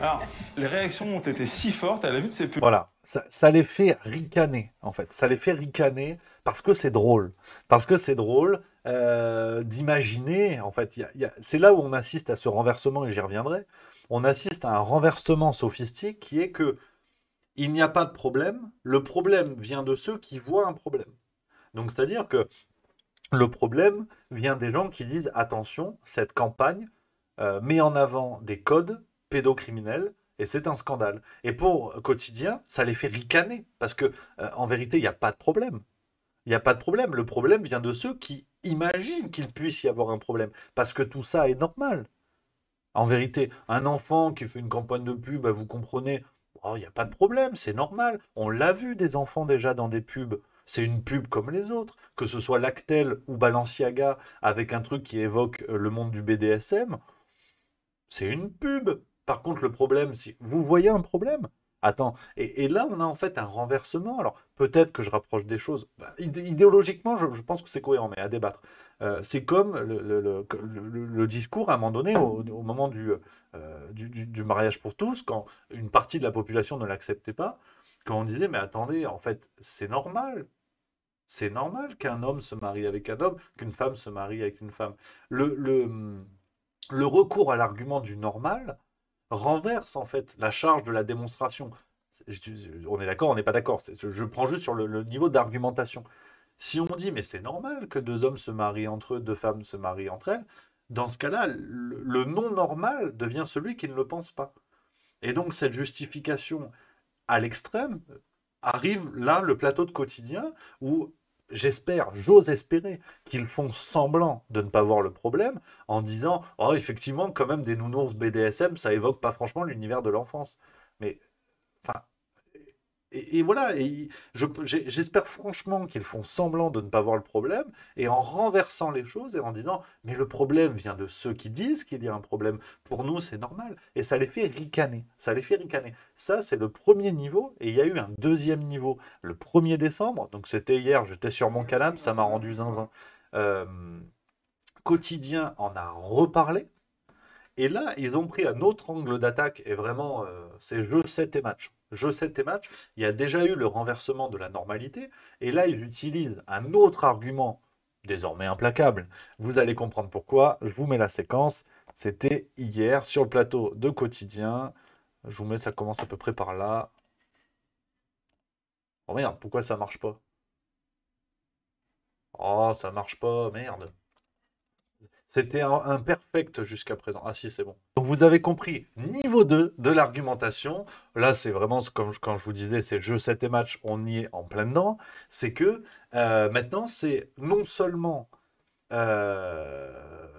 Alors, les réactions ont été si fortes à la vue de ces pubs. Voilà. Ça, les fait ricaner, en fait. Ça les fait ricaner parce que c'est drôle. Parce que c'est drôle euh, d'imaginer, en fait. c'est là où on assiste à ce renversement, et j'y reviendrai. On assiste à un renversement sophistique qui est que il n'y a pas de problème, le problème vient de ceux qui voient un problème. Donc c'est-à-dire que le problème vient des gens qui disent attention, cette campagne euh, met en avant des codes pédocriminels et c'est un scandale. Et pour quotidien, ça les fait ricaner parce que euh, en vérité, il n'y a pas de problème. Il n'y a pas de problème. Le problème vient de ceux qui imaginent qu'il puisse y avoir un problème parce que tout ça est normal. En vérité, un enfant qui fait une campagne de pub, bah, vous comprenez, Oh, il n'y a pas de problème, c'est normal. On l'a vu des enfants déjà dans des pubs. C'est une pub comme les autres, que ce soit Lactel ou Balenciaga avec un truc qui évoque euh, le monde du BDSM. C'est une pub. Par contre, le problème, si vous voyez un problème, attends. Et, là, on a en fait un renversement. Alors, peut-être que je rapproche des choses. Bah, idéologiquement, je, pense que c'est cohérent, mais à débattre. Euh, c'est comme le, discours à un moment donné, au, moment euh, du, du, mariage pour tous, quand une partie de la population ne l'acceptait pas, quand on disait, mais attendez, en fait, c'est normal. C'est normal qu'un homme se marie avec un homme, qu'une femme se marie avec une femme. Le, le, recours à l'argument du normal, renverse en fait la charge de la démonstration. On est d'accord, on n'est pas d'accord. Je prends juste sur le, niveau d'argumentation. Si on dit mais c'est normal que deux hommes se marient entre eux, deux femmes se marient entre elles, dans ce cas-là, le, le non normal devient celui qui ne le pense pas. Et donc cette justification à l'extrême arrive là le plateau de quotidien où j'espère, j'ose espérer qu'ils font semblant de ne pas voir le problème en disant Oh, effectivement, quand même, des nounours BDSM, ça évoque pas franchement l'univers de l'enfance. Mais et, voilà, j'espère franchement qu'ils font semblant de ne pas voir le problème, et en renversant les choses et en disant, mais le problème vient de ceux qui disent qu'il y a un problème. Pour nous, c'est normal. Et ça les fait ricaner. Ça les fait ricaner. Ça, c'est le premier niveau, et il y a eu un deuxième niveau le 1er décembre, donc c'était hier, j'étais sur mon calame, ça m'a rendu zinzin. quotidien en a reparlé. Et là, ils ont pris un autre angle d'attaque, et vraiment, euh, c'est jeu, sais et match je sais tes matchs, il y a déjà eu le renversement de la normalité, et là ils utilisent un autre argument désormais implacable. Vous allez comprendre pourquoi, je vous mets la séquence, c'était hier sur le plateau de quotidien, je vous mets ça commence à peu près par là. Oh merde, pourquoi ça marche pas Oh ça marche pas, merde c'était un imperfect jusqu'à présent. Ah si, c'est bon. Donc vous avez compris, niveau 2 de l'argumentation, là c'est vraiment, comme quand je vous disais, c'est jeu 7 et match, on y est en plein dedans, c'est que euh, maintenant c'est non seulement euh,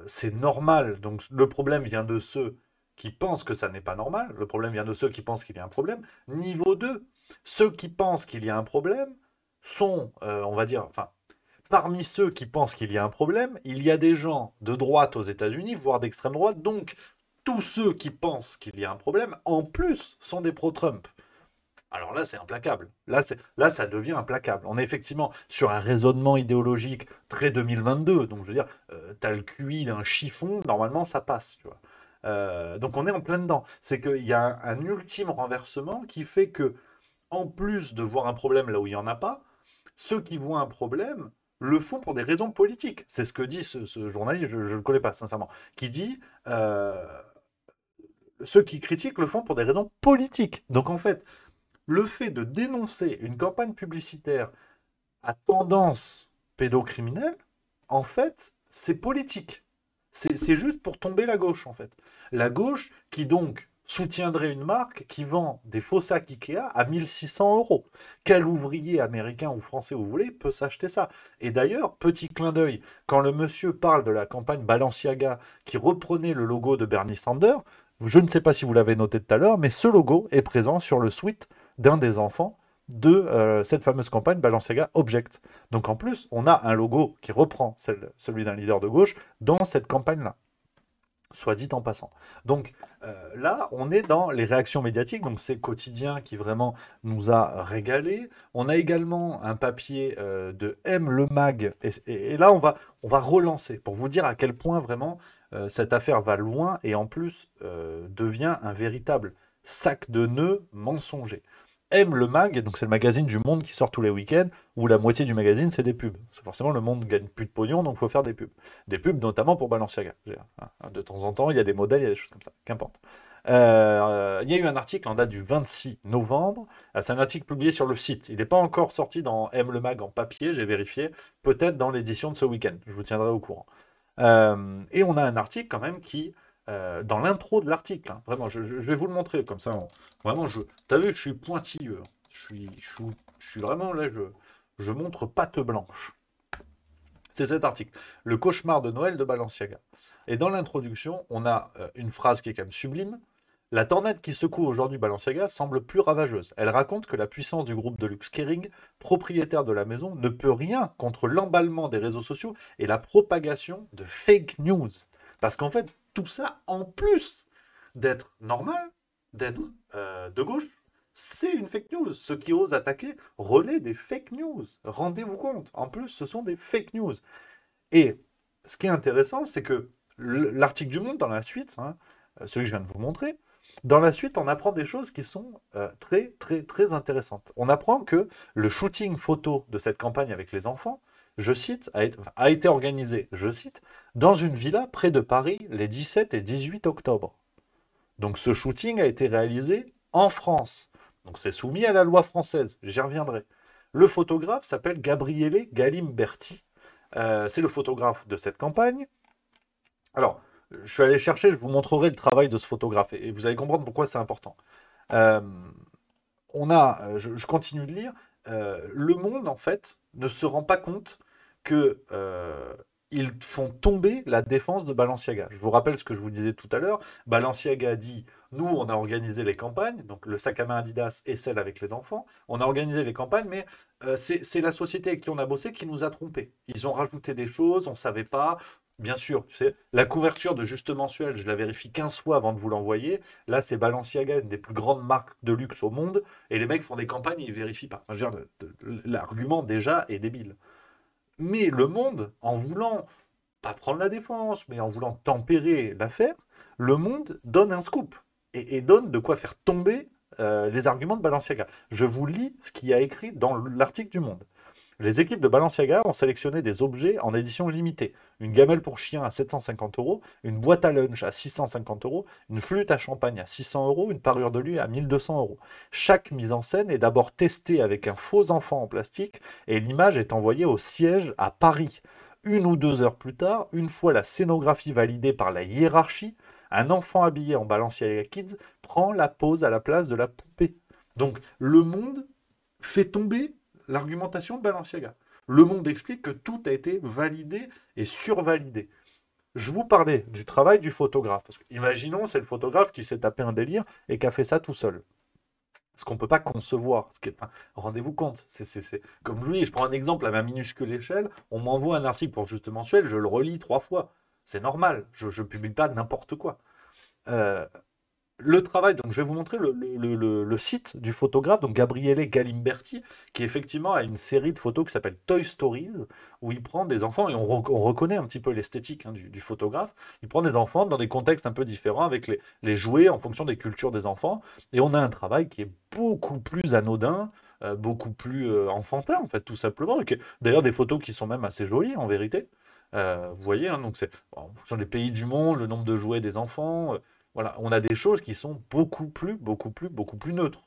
c'est normal, donc le problème vient de ceux qui pensent que ça n'est pas normal, le problème vient de ceux qui pensent qu'il y a un problème. Niveau 2, ceux qui pensent qu'il y a un problème sont, euh, on va dire, enfin, parmi ceux qui pensent qu'il y a un problème, il y a des gens de droite aux États-Unis, voire d'extrême droite, donc tous ceux qui pensent qu'il y a un problème, en plus, sont des pro-Trump. Alors là, c'est implacable. Là, là, ça devient implacable. On est effectivement sur un raisonnement idéologique très 2022. Donc, je veux dire, tu euh, t'as le QI d'un chiffon, normalement, ça passe, tu vois. Euh, donc, on est en plein dedans. C'est qu'il y a un, ultime renversement qui fait que, en plus de voir un problème là où il n'y en a pas, ceux qui voient un problème le font pour des raisons politiques. C'est ce que dit ce, journaliste, je ne le connais pas sincèrement, qui dit euh, ceux qui critiquent le font pour des raisons politiques. Donc en fait, le fait de dénoncer une campagne publicitaire à tendance pédocriminelle, en fait, c'est politique. C'est juste pour tomber la gauche, en fait. La gauche qui donc soutiendrait une marque qui vend des faux sacs Ikea à 1600 euros. Quel ouvrier américain ou français, vous voulez, peut s'acheter ça Et d'ailleurs, petit clin d'œil, quand le monsieur parle de la campagne Balenciaga qui reprenait le logo de Bernie Sanders, je ne sais pas si vous l'avez noté tout à l'heure, mais ce logo est présent sur le suite d'un des enfants de euh, cette fameuse campagne Balenciaga Object. Donc en plus, on a un logo qui reprend celui d'un leader de gauche dans cette campagne-là soit dit en passant. Donc euh, là, on est dans les réactions médiatiques, donc c'est quotidien qui vraiment nous a régalé. On a également un papier euh, de M le Mag, et, là on va, on va relancer pour vous dire à quel point vraiment euh, cette affaire va loin et en plus devient un véritable sac de nœuds mensonger. Aime le mag, donc c'est le magazine du Monde qui sort tous les week-ends, où la moitié du magazine c'est des pubs. forcément, le Monde gagne plus de pognon, donc il faut faire des pubs. Des pubs notamment pour Balenciaga. Hein, hein, de temps en temps, il y a des modèles, il y a des choses comme ça, qu'importe. Euh, il y a eu un article en date du 26 novembre. Ah, c'est un article publié sur le site. Il n'est pas encore sorti dans M le Mag en papier, j'ai vérifié. Peut-être dans l'édition de ce week-end. Je vous tiendrai au courant. Euh, et on a un article quand même qui euh, dans l'intro de l'article. Hein. Vraiment, je, vais vous le montrer comme ça. vraiment, je, t'as vu je suis pointilleux. Hein. Je suis, je, suis vraiment là, je, je montre patte blanche. C'est cet article, Le cauchemar de Noël de Balenciaga. Et dans l'introduction, on a euh, une phrase qui est quand même sublime. La tornade qui secoue aujourd'hui Balenciaga semble plus ravageuse. Elle raconte que la puissance du groupe de luxe Kering, propriétaire de la maison, ne peut rien contre l'emballement des réseaux sociaux et la propagation de fake news. Parce qu'en fait, tout ça, en plus d'être normal, d'être euh, de gauche, c'est une fake news. Ceux qui osent attaquer relaient des fake news. Rendez-vous compte. En plus, ce sont des fake news. Et ce qui est intéressant, c'est que l'article du Monde, dans la suite, hein, euh, celui que je viens de vous montrer, dans la suite, on apprend des choses qui sont euh, très, très, très intéressantes. On apprend que le shooting photo de cette campagne avec les enfants je cite, a été, organisé, je cite, dans une villa près de Paris les 17 et 18 octobre. Donc ce shooting a été réalisé en France. Donc c'est soumis à la loi française, j'y reviendrai. Le photographe s'appelle Gabriele Galimberti. Euh, c'est le photographe de cette campagne. Alors, je suis allé chercher, je vous montrerai le travail de ce photographe et vous allez comprendre pourquoi c'est important. Euh, on a, je, continue de lire, euh, le monde, en fait, ne se rend pas compte que euh, ils font tomber la défense de Balenciaga. Je vous rappelle ce que je vous disais tout à l'heure. Balenciaga dit nous, on a organisé les campagnes, donc le sac à main Adidas et celle avec les enfants. On a organisé les campagnes, mais euh, c'est la société avec qui on a bossé qui nous a trompés. Ils ont rajouté des choses, on ne savait pas, Bien sûr, tu sais, la couverture de Juste Mensuel, je la vérifie 15 fois avant de vous l'envoyer. Là, c'est Balenciaga, une des plus grandes marques de luxe au monde, et les mecs font des campagnes et ils vérifient pas. L'argument déjà est débile. Mais le monde, en voulant pas prendre la défense, mais en voulant tempérer l'affaire, le monde donne un scoop et, donne de quoi faire tomber euh, les arguments de Balenciaga. Je vous lis ce qu'il y a écrit dans l'article du Monde. Les équipes de Balenciaga ont sélectionné des objets en édition limitée. Une gamelle pour chien à 750 euros, une boîte à lunch à 650 euros, une flûte à champagne à 600 euros, une parure de lui à 1200 euros. Chaque mise en scène est d'abord testée avec un faux enfant en plastique et l'image est envoyée au siège à Paris. Une ou deux heures plus tard, une fois la scénographie validée par la hiérarchie, un enfant habillé en Balenciaga Kids prend la pose à la place de la poupée. Donc le monde fait tomber l'argumentation de Balenciaga. Le Monde explique que tout a été validé et survalidé. Je vous parlais du travail du photographe. imaginons, c'est le photographe qui s'est tapé un délire et qui a fait ça tout seul. Ce qu'on ne peut pas concevoir. Rendez-vous compte. je Comme dis, je prends un exemple à ma minuscule échelle. On m'envoie un article pour Justement mensuel, je le relis trois fois. C'est normal. Je ne publie pas n'importe quoi. Euh, le travail, donc je vais vous montrer le, site du photographe, donc Gabriele Galimberti, qui effectivement a une série de photos qui s'appelle Toy Stories, où il prend des enfants, et on, reconnaît un petit peu l'esthétique hein, du, photographe, il prend des enfants dans des contextes un peu différents, avec les, jouets en fonction des cultures des enfants, et on a un travail qui est beaucoup plus anodin, euh, beaucoup plus euh, enfantin, en fait, tout simplement. D'ailleurs, des photos qui sont même assez jolies, en vérité. Euh, vous voyez, hein, donc c'est bon, en pays du monde, le nombre de jouets des enfants, voilà, on a des choses qui sont beaucoup plus, beaucoup plus, beaucoup plus neutres.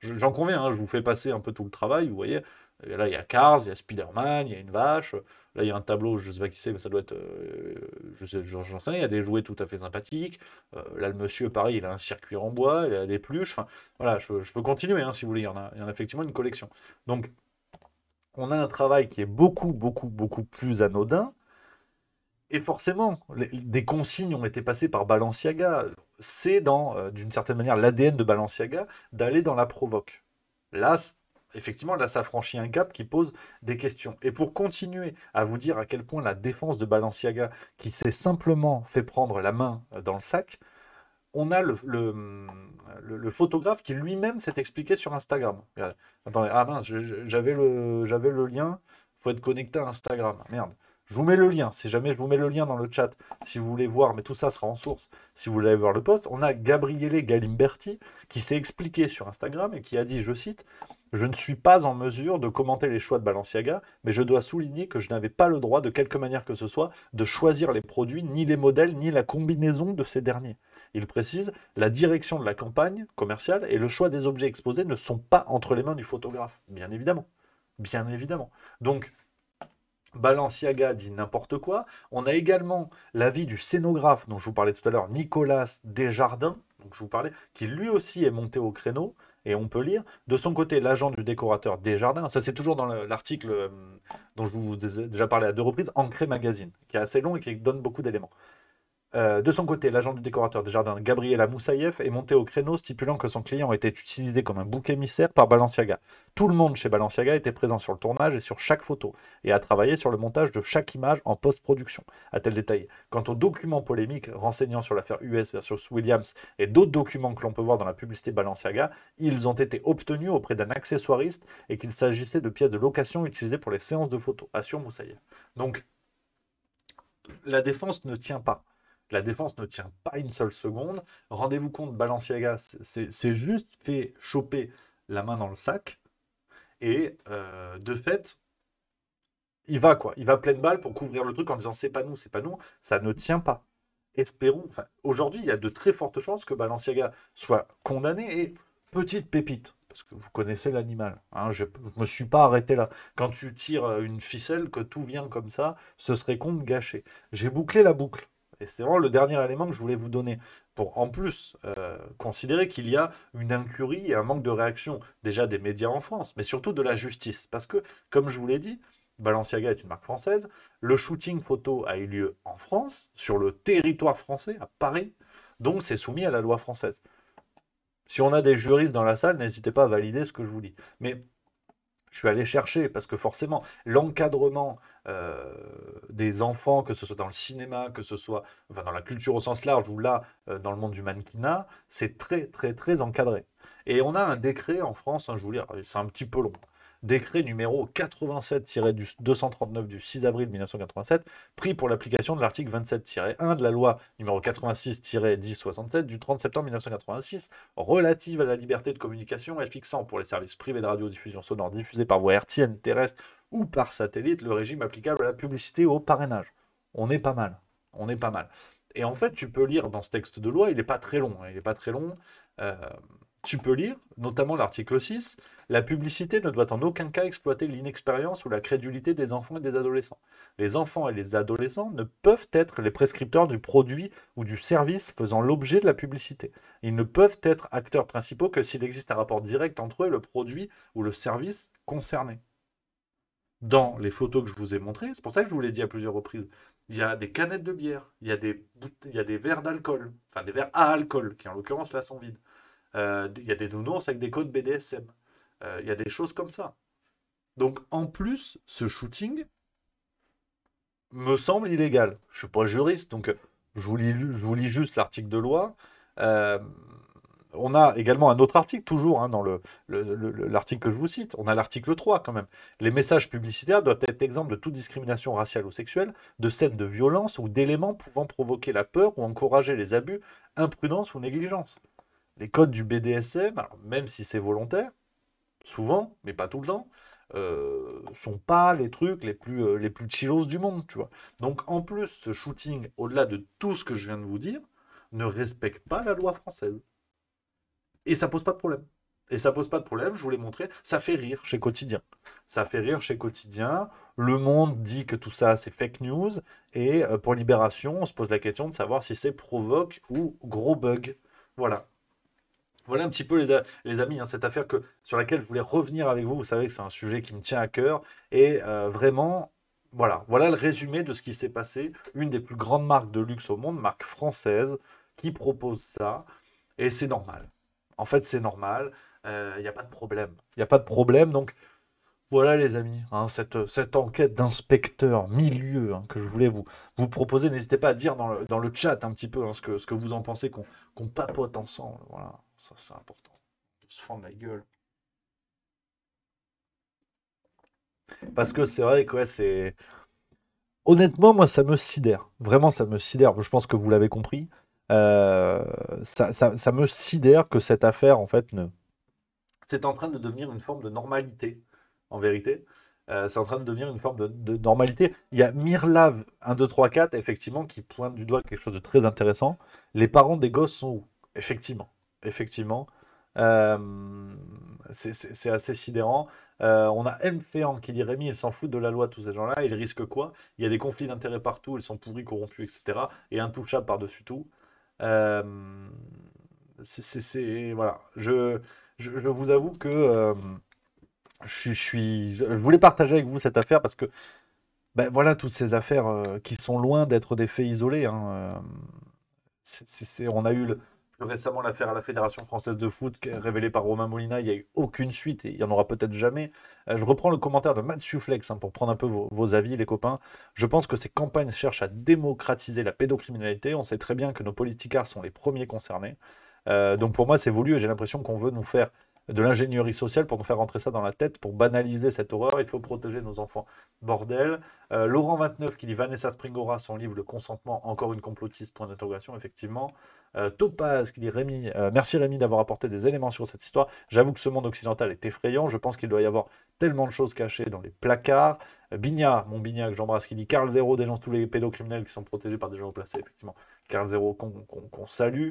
J'en conviens, hein, je vous fais passer un peu tout le travail, vous voyez. Là, il y a Cars, il y a Spider-Man, il y a une vache. Là, il y a un tableau, je ne sais pas qui c'est, mais ça doit être. Euh, je sais, sais rien. Il y a des jouets tout à fait sympathiques. Euh, là, le monsieur, pareil, il a un circuit en bois, il a des pluches. Enfin, voilà, je, peux continuer hein, si vous voulez. Il y, en a, il y en a effectivement une collection. Donc, on a un travail qui est beaucoup, beaucoup, beaucoup plus anodin, et forcément, des consignes ont été passées par Balenciaga. C'est dans, euh, d'une certaine manière, l'ADN de Balenciaga d'aller dans la provoque. Là, effectivement, là, ça franchit un cap qui pose des questions. Et pour continuer à vous dire à quel point la défense de Balenciaga, qui s'est simplement fait prendre la main euh, dans le sac, on a le, le, photographe qui lui-même s'est expliqué sur Instagram. Euh, ah mince, j'avais le, j'avais le faut être connecté à Instagram, merde. Je vous mets le lien, si jamais je vous mets le lien dans le chat, si vous voulez voir, mais tout ça sera en source, si vous voulez voir le post, on a Gabriele Galimberti qui s'est expliqué sur Instagram et qui a dit, je cite, je ne suis pas en mesure de commenter les choix de Balenciaga, mais je dois souligner que je n'avais pas le droit, de quelque manière que ce soit, de choisir les produits, ni les modèles, ni la combinaison de ces derniers. Il précise, la direction de la campagne commerciale et le choix des objets exposés ne sont pas entre les mains du photographe, bien évidemment. Bien évidemment. Donc, Balenciaga dit n'importe quoi. On a également l'avis du scénographe dont je vous parlais tout à l'heure, Nicolas Desjardins, donc je vous parlais, qui lui aussi est monté au créneau. Et on peut lire. De son côté, l'agent du décorateur Desjardins, ça c'est toujours dans l'article euh, dont je vous ai déjà parlé à deux reprises, Ancré Magazine, qui est assez long et qui donne beaucoup d'éléments. Euh, de son côté, l'agent du décorateur des jardins Gabriela Moussaïev est monté au créneau stipulant que son client était utilisé comme un bouc émissaire par Balenciaga. Tout le monde chez Balenciaga était présent sur le tournage et sur chaque photo, et a travaillé sur le montage de chaque image en post-production, tel détail, détaillé. Quant aux documents polémiques renseignant sur l'affaire US versus Williams et d'autres documents que l'on peut voir dans la publicité Balenciaga, ils ont été obtenus auprès d'un accessoiriste et qu'il s'agissait de pièces de location utilisées pour les séances de photos, assure Moussaïev. Donc, la défense ne tient pas. La défense ne tient pas une seule seconde. Rendez-vous compte, Balenciaga, c'est juste fait choper la main dans le sac. Et euh, de fait, il va quoi Il va pleine balle pour couvrir le truc en disant c'est pas nous, c'est pas nous. Ça ne tient pas. Espérons. Aujourd'hui, il y a de très fortes chances que Balenciaga soit condamné et petite pépite parce que vous connaissez l'animal. Hein, je ne me suis pas arrêté là. Quand tu tires euh, une ficelle, que tout vient comme ça, ce serait compte gâché. gâcher. J'ai bouclé la boucle c'est vraiment le dernier élément que je voulais vous donner pour en plus euh, considérer qu'il y a une incurie et un manque de réaction déjà des médias en France, mais surtout de la justice. Parce que, comme je vous l'ai dit, Balenciaga est une marque française. Le shooting photo a eu lieu en France, sur le territoire français, à Paris. Donc c'est soumis à la loi française. Si on a des juristes dans la salle, n'hésitez pas à valider ce que je vous dis. Mais je suis allé chercher parce que forcément, l'encadrement euh, des enfants, que ce soit dans le cinéma, que ce soit dans la culture au sens large ou là, euh, dans le monde du mannequinat, c'est très, très, très encadré. Et on a un décret en France, hein, je vous lis, c'est un petit peu long, décret numéro 87-239 du 6 avril 1987, pris pour l'application de l'article 27-1 de la loi numéro 86-1067 du 30 septembre 1986 relative à la liberté de communication et fixant pour les services privés de radiodiffusion sonore diffusés par voie hertzienne terrestre ou par satellite le régime applicable à la publicité ou au parrainage. On est pas mal. On est pas mal. Et en fait, tu peux lire dans ce texte de loi, il n'est pas très long, hein, il n'est pas très long. Euh, tu peux lire, notamment l'article 6, la publicité ne doit en aucun cas exploiter l'inexpérience ou la crédulité des enfants et des adolescents. Les enfants et les adolescents ne peuvent être les prescripteurs du produit ou du service faisant l'objet de la publicité. Ils ne peuvent être acteurs principaux que s'il existe un rapport direct entre eux et le produit ou le service concerné dans les photos que je vous ai montrées. C'est pour ça que je vous l'ai dit à plusieurs reprises. Il y a des canettes de bière, il y a des, il des verres d'alcool, enfin des verres à alcool, qui en l'occurrence là sont vides. Euh, il y a des nounours avec des codes BDSM. Euh, il y a des choses comme ça. Donc en plus, ce shooting me semble illégal. Je ne suis pas juriste, donc euh, je vous lis, je vous lis juste l'article de loi. Euh, on a également un autre article, toujours hein, dans l'article que je vous cite, on a l'article 3 quand même. Les messages publicitaires doivent être exemples de toute discrimination raciale ou sexuelle, de scènes de violence ou d'éléments pouvant provoquer la peur ou encourager les abus, imprudence ou négligence. Les codes du BDSM, même si c'est volontaire, souvent, mais pas tout le temps, euh, sont pas les trucs les plus, euh, les plus chillos du monde, tu vois. Donc en plus, ce shooting, au-delà de tout ce que je viens de vous dire, ne respecte pas la loi française. Et ça pose pas de problème. Et ça pose pas de problème, je vous l'ai montré, ça fait rire chez Quotidien. Ça fait rire chez Quotidien, le monde dit que tout ça c'est fake news, et euh, pour Libération, on se pose la question de savoir si c'est provoque ou gros bug. Voilà. Voilà un petit peu les, amis, hein, cette affaire que, sur laquelle je voulais revenir avec vous, vous savez que c'est un sujet qui me tient à cœur, et euh, vraiment, voilà, voilà le résumé de ce qui s'est passé. Une des plus grandes marques de luxe au monde, marque française, qui propose ça, et c'est normal en fait, c'est normal. Il euh, n'y a pas de problème. Il n'y a pas de problème. Donc, voilà les amis, hein, cette, enquête d'inspecteur milieu hein, que je voulais vous, proposer. N'hésitez pas à dire dans le, chat un petit peu hein, ce, que, vous en pensez, qu'on papote ensemble. Voilà, ça c'est important. De se fendre la gueule. Parce que c'est vrai que c'est... Honnêtement, moi ça me sidère. Vraiment ça me sidère. Je pense que vous l'avez compris. Euh, ça, me sidère que cette affaire, en fait, ne... c'est en train de devenir une forme de normalité, en vérité. Euh, c'est en train de devenir une forme de, normalité. Il y a Mirlav 1, 2, 3, 4, effectivement, qui pointe du doigt quelque chose de très intéressant. Les parents des gosses sont où Effectivement. Effectivement. Euh, c'est assez sidérant. on a M. qui dit Rémi, ils s'en foutent de la loi, tous ces gens-là. Ils risquent quoi Il y a des conflits d'intérêts partout, ils sont pourris, corrompus, etc. Et intouchables par-dessus tout. Euh, c'est, voilà. Je, je, vous avoue que euh, je, suis, je voulais partager avec vous cette affaire parce que ben voilà toutes ces affaires euh, qui sont loin d'être des faits isolés. Hein, on a eu le, récemment l'affaire à la Fédération française de foot révélée par Romain Molina, il n'y a eu aucune suite et il n'y en aura peut-être jamais. Euh, je reprends le commentaire de Mathieu Flex hein, pour prendre un peu vos, avis, les copains. Je pense que ces campagnes cherchent à démocratiser la pédocriminalité. On sait très bien que nos politicards sont les premiers concernés. Euh, donc pour moi, c'est voulu et j'ai l'impression qu'on veut nous faire de l'ingénierie sociale pour nous faire rentrer ça dans la tête, pour banaliser cette horreur. Il faut protéger nos enfants. Bordel. Euh, Laurent 29 qui dit Vanessa Springora, son livre Le consentement, encore une complotiste, point d'interrogation, effectivement. Euh, Topaz qui dit Rémi, euh, merci Rémi d'avoir apporté des éléments sur cette histoire. J'avoue que ce monde occidental est effrayant. Je pense qu'il doit y avoir tellement de choses cachées dans les placards. Bignat, mon Bignat que j'embrasse, qui dit Carl Zéro, dénonce tous les pédocriminels qui sont protégés par des gens placés, effectivement. Carl Zéro qu'on qu salue.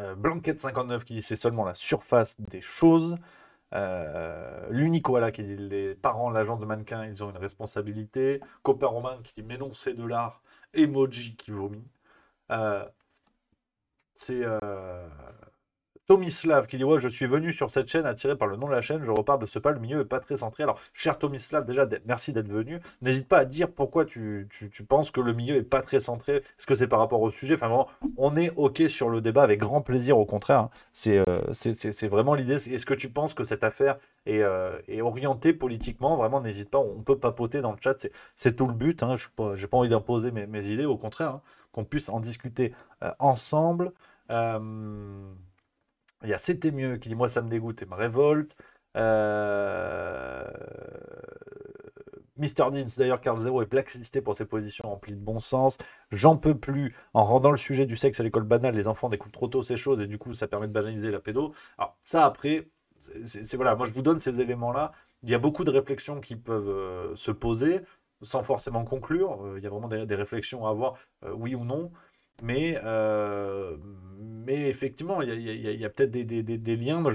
Euh, Blanket59 qui dit c'est seulement la surface des choses. Euh, L'unique voilà qui dit les parents, l'agent de mannequin, ils ont une responsabilité. Copain Romain qui dit mais non, c'est de l'art. Emoji qui vomit. Euh, c'est. Euh, Tomislav qui dit Ouais, je suis venu sur cette chaîne attiré par le nom de la chaîne, je repars de ce pas, le milieu n'est pas très centré. Alors, cher Tomislav, déjà, merci d'être venu. N'hésite pas à dire pourquoi tu, penses que le milieu est pas très centré. Est-ce que c'est par rapport au sujet Enfin, on est OK sur le débat avec grand plaisir, au contraire. Hein. Euh, c'est vraiment l'idée. Est-ce que tu penses que cette affaire est, euh, est orientée politiquement Vraiment, n'hésite pas, on peut papoter dans le chat, c'est tout le but. Hein. Je n'ai pas, envie d'imposer mes, idées, au contraire, hein. qu'on puisse en discuter euh, ensemble. Il y a C'était mieux qui dit Moi, ça me dégoûte et me révolte. Euh... Mister Nins, d'ailleurs, Carl Zero est blacklisté pour ses positions remplies de bon sens. J'en peux plus. En rendant le sujet du sexe à l'école banale, les enfants découvrent trop tôt ces choses et du coup, ça permet de banaliser la pédo. Alors, ça, après, c'est voilà. Moi, je vous donne ces éléments-là. Il y a beaucoup de réflexions qui peuvent euh, se poser sans forcément conclure. Euh, il y a vraiment des réflexions à avoir, euh, oui ou non. Mais, euh, mais effectivement, il y a, peut-être des, liens. Moi,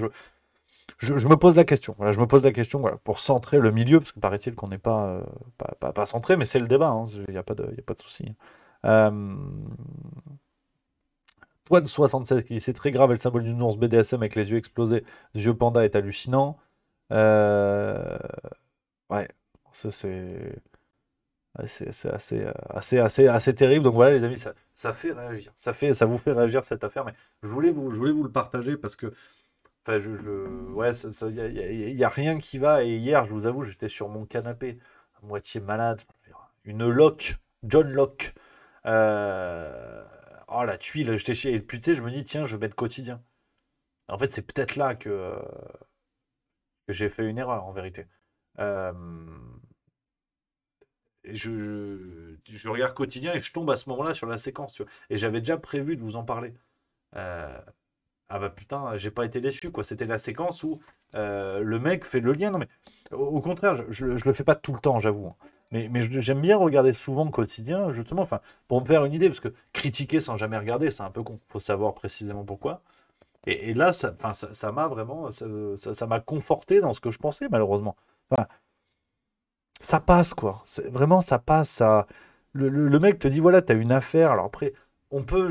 je, je, me pose la question. Voilà, je me pose la question voilà, pour centrer le milieu, parce que paraît-il qu'on n'est pas, euh, pas, pas, centré, mais c'est le débat. Hein, il n'y a pas de, y a pas de souci. Hein. Euh... Toi de 76 qui dit c'est très grave, le symbole d'une ours BDSM avec les yeux explosés, les yeux panda est hallucinant. Euh, ouais, ça c'est. Ah, c'est assez, euh, assez, assez, assez terrible. Donc voilà, les amis, ça, ça, fait réagir. Ça, fait, ça vous fait réagir cette affaire. Mais je voulais vous, je voulais vous le partager parce que. Enfin, je, ouais, il n'y a, y a, rien qui va. Et hier, je vous avoue, j'étais sur mon canapé, à moitié malade. Une Locke John Locke. Euh, oh, la tuile, j'étais chez. Et puis, tu sais, je me dis, tiens, je vais être quotidien. En fait, c'est peut-être là que, euh, que j'ai fait une erreur, en vérité. Euh, je, je, regarde quotidien et je tombe à ce moment-là sur la séquence. Tu vois. Et j'avais déjà prévu de vous en parler. Euh, ah bah putain, j'ai pas été déçu, quoi. C'était la séquence où euh, le mec fait le lien. Non, mais au, contraire, je, je, le fais pas tout le temps, j'avoue. Hein. Mais, mais j'aime bien regarder souvent le quotidien, justement, enfin, pour me faire une idée, parce que critiquer sans jamais regarder, c'est un peu con. Faut savoir précisément pourquoi. Et, là, ça m'a ça, vraiment, ça m'a conforté dans ce que je pensais, malheureusement. Enfin, ça passe, quoi. Vraiment, ça passe. Le, mec te dit, voilà, tu as une affaire. Alors après, on peut,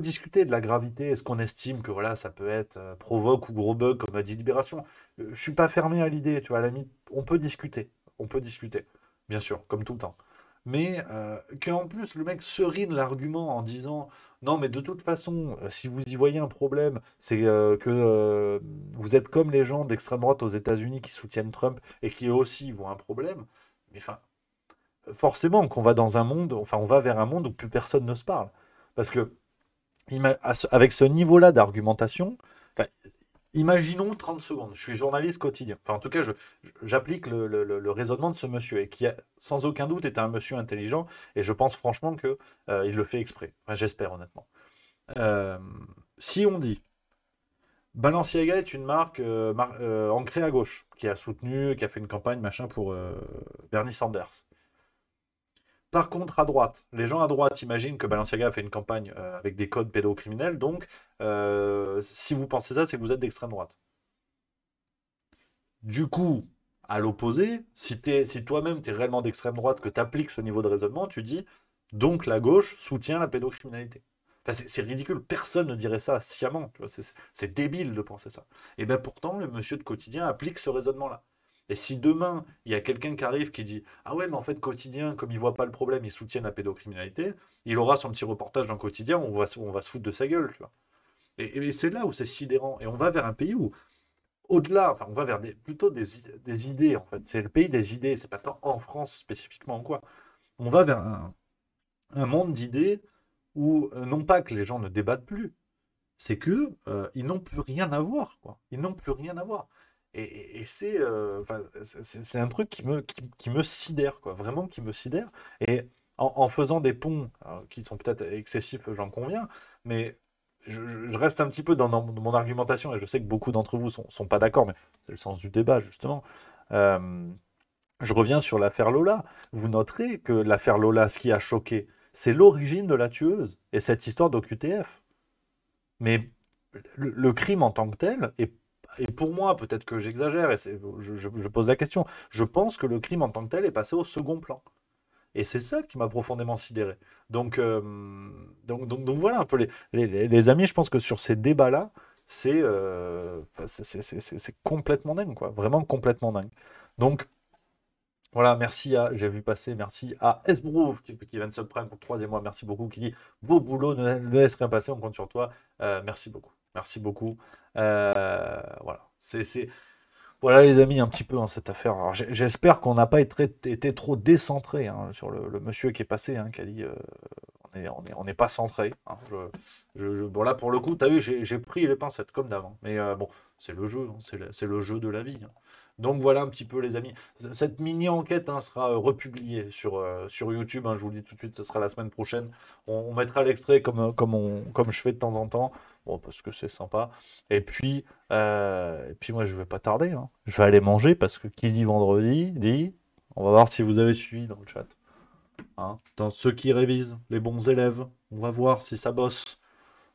discuter de la gravité. Est-ce qu'on estime que voilà, ça peut être euh, provoque ou gros bug, comme a dit Libération euh, Je suis pas fermé à l'idée, tu vois, l'ami. on peut discuter. On peut discuter, bien sûr, comme tout le temps. Mais euh, qu'en plus, le mec serine l'argument en disant Non, mais de toute façon, euh, si vous y voyez un problème, c'est que vous êtes comme les gens d'extrême droite aux États-Unis qui soutiennent Trump et qui eux aussi voient un problème. Mais enfin, forcément qu'on va dans un monde, enfin, on va vers un monde où plus personne ne se parle. Parce que, avec ce niveau-là d'argumentation, imaginons 30 secondes. Je suis journaliste quotidien. Enfin, en tout cas, j'applique le, raisonnement de ce monsieur, et qui, a, sans aucun doute, est un monsieur intelligent, et je pense franchement qu'il euh, il le fait exprès. J'espère, honnêtement. Euh, si on dit Balenciaga est une marque euh, euh, ancrée à gauche, qui a soutenu, qui a fait une campagne machin pour euh, Bernie Sanders. Par contre, à droite, les gens à droite imaginent que Balenciaga a fait une campagne avec des codes pédocriminels, donc si vous pensez ça, c'est que vous êtes d'extrême droite. Du coup, à l'opposé, si, si toi-même tu es réellement d'extrême droite, que tu appliques ce niveau de raisonnement, tu dis donc la gauche soutient la pédocriminalité c'est ridicule, personne ne dirait ça sciemment, c'est débile de penser ça. Et bien pourtant, le monsieur de quotidien applique ce raisonnement-là. Et si demain, il y a quelqu'un qui arrive qui dit Ah ouais, mais en fait, quotidien, comme il voit pas le problème, il soutient la pédocriminalité, il aura son petit reportage dans quotidien, on va, on va se foutre de sa gueule, tu vois. Et, c'est là où c'est sidérant. Et on va vers un pays où, au-delà, on va vers des, plutôt des, idées, en fait. C'est le pays des idées, c'est pas tant en France spécifiquement, quoi. On va vers un monde d'idées où euh, non pas que les gens ne débattent plus, c'est que euh, ils n'ont plus rien à voir, quoi. Ils n'ont plus rien à voir. Et, euh, c'est, un truc qui me, qui, me sidère, quoi. Vraiment qui me sidère. Et en, faisant des ponts qui sont peut-être excessifs, j'en conviens, mais je, reste un petit peu dans, mon argumentation, et je sais que beaucoup d'entre vous sont, sont pas d'accord, mais c'est le sens du débat, justement. je reviens sur l'affaire Lola. Vous noterez que l'affaire Lola, ce qui a choqué, c'est l'origine de la tueuse et cette histoire d'OQTF. Mais le, crime en tant que tel, et, pour moi, peut-être que j'exagère, et je, je, pose la question, je pense que le crime en tant que tel est passé au second plan. Et c'est ça qui m'a profondément sidéré. Donc, euh, donc, donc, voilà un peu les, les, amis, je pense que sur ces débats-là, c'est euh, complètement dingue, quoi. Vraiment complètement dingue. Donc, voilà, merci à, j'ai vu passer, merci à Esbrouf, qui, qui vient de se prendre pour le troisième mois. Merci beaucoup, qui dit beau boulot, ne, ne laisse rien passer, on compte sur toi. Euh, merci beaucoup, merci beaucoup. Euh, voilà, c'est, voilà les amis, un petit peu en hein, cette affaire. j'espère qu'on n'a pas été, été, trop décentré hein, sur le, monsieur qui est passé, hein, qui a dit on euh, n'est on est, on pas centré. bon, là pour le coup, tu as vu, j'ai, pris les pincettes comme d'avant, mais bon, c'est le jeu, c'est, le, jeu de la vie. Donc voilà un petit peu les amis. Cette mini-enquête hein, sera euh, republiée sur, euh, sur YouTube. Hein, je vous le dis tout de suite, ce sera la semaine prochaine. On, mettra l'extrait comme, euh, comme, comme je fais de temps en temps. Bon, parce que c'est sympa. Et puis, et puis moi, je vais pas tarder. Hein. Je vais aller manger parce que qui dit vendredi dit. On va voir si vous avez suivi dans le chat. Dans ceux qui révisent, les bons élèves. On va voir si ça bosse.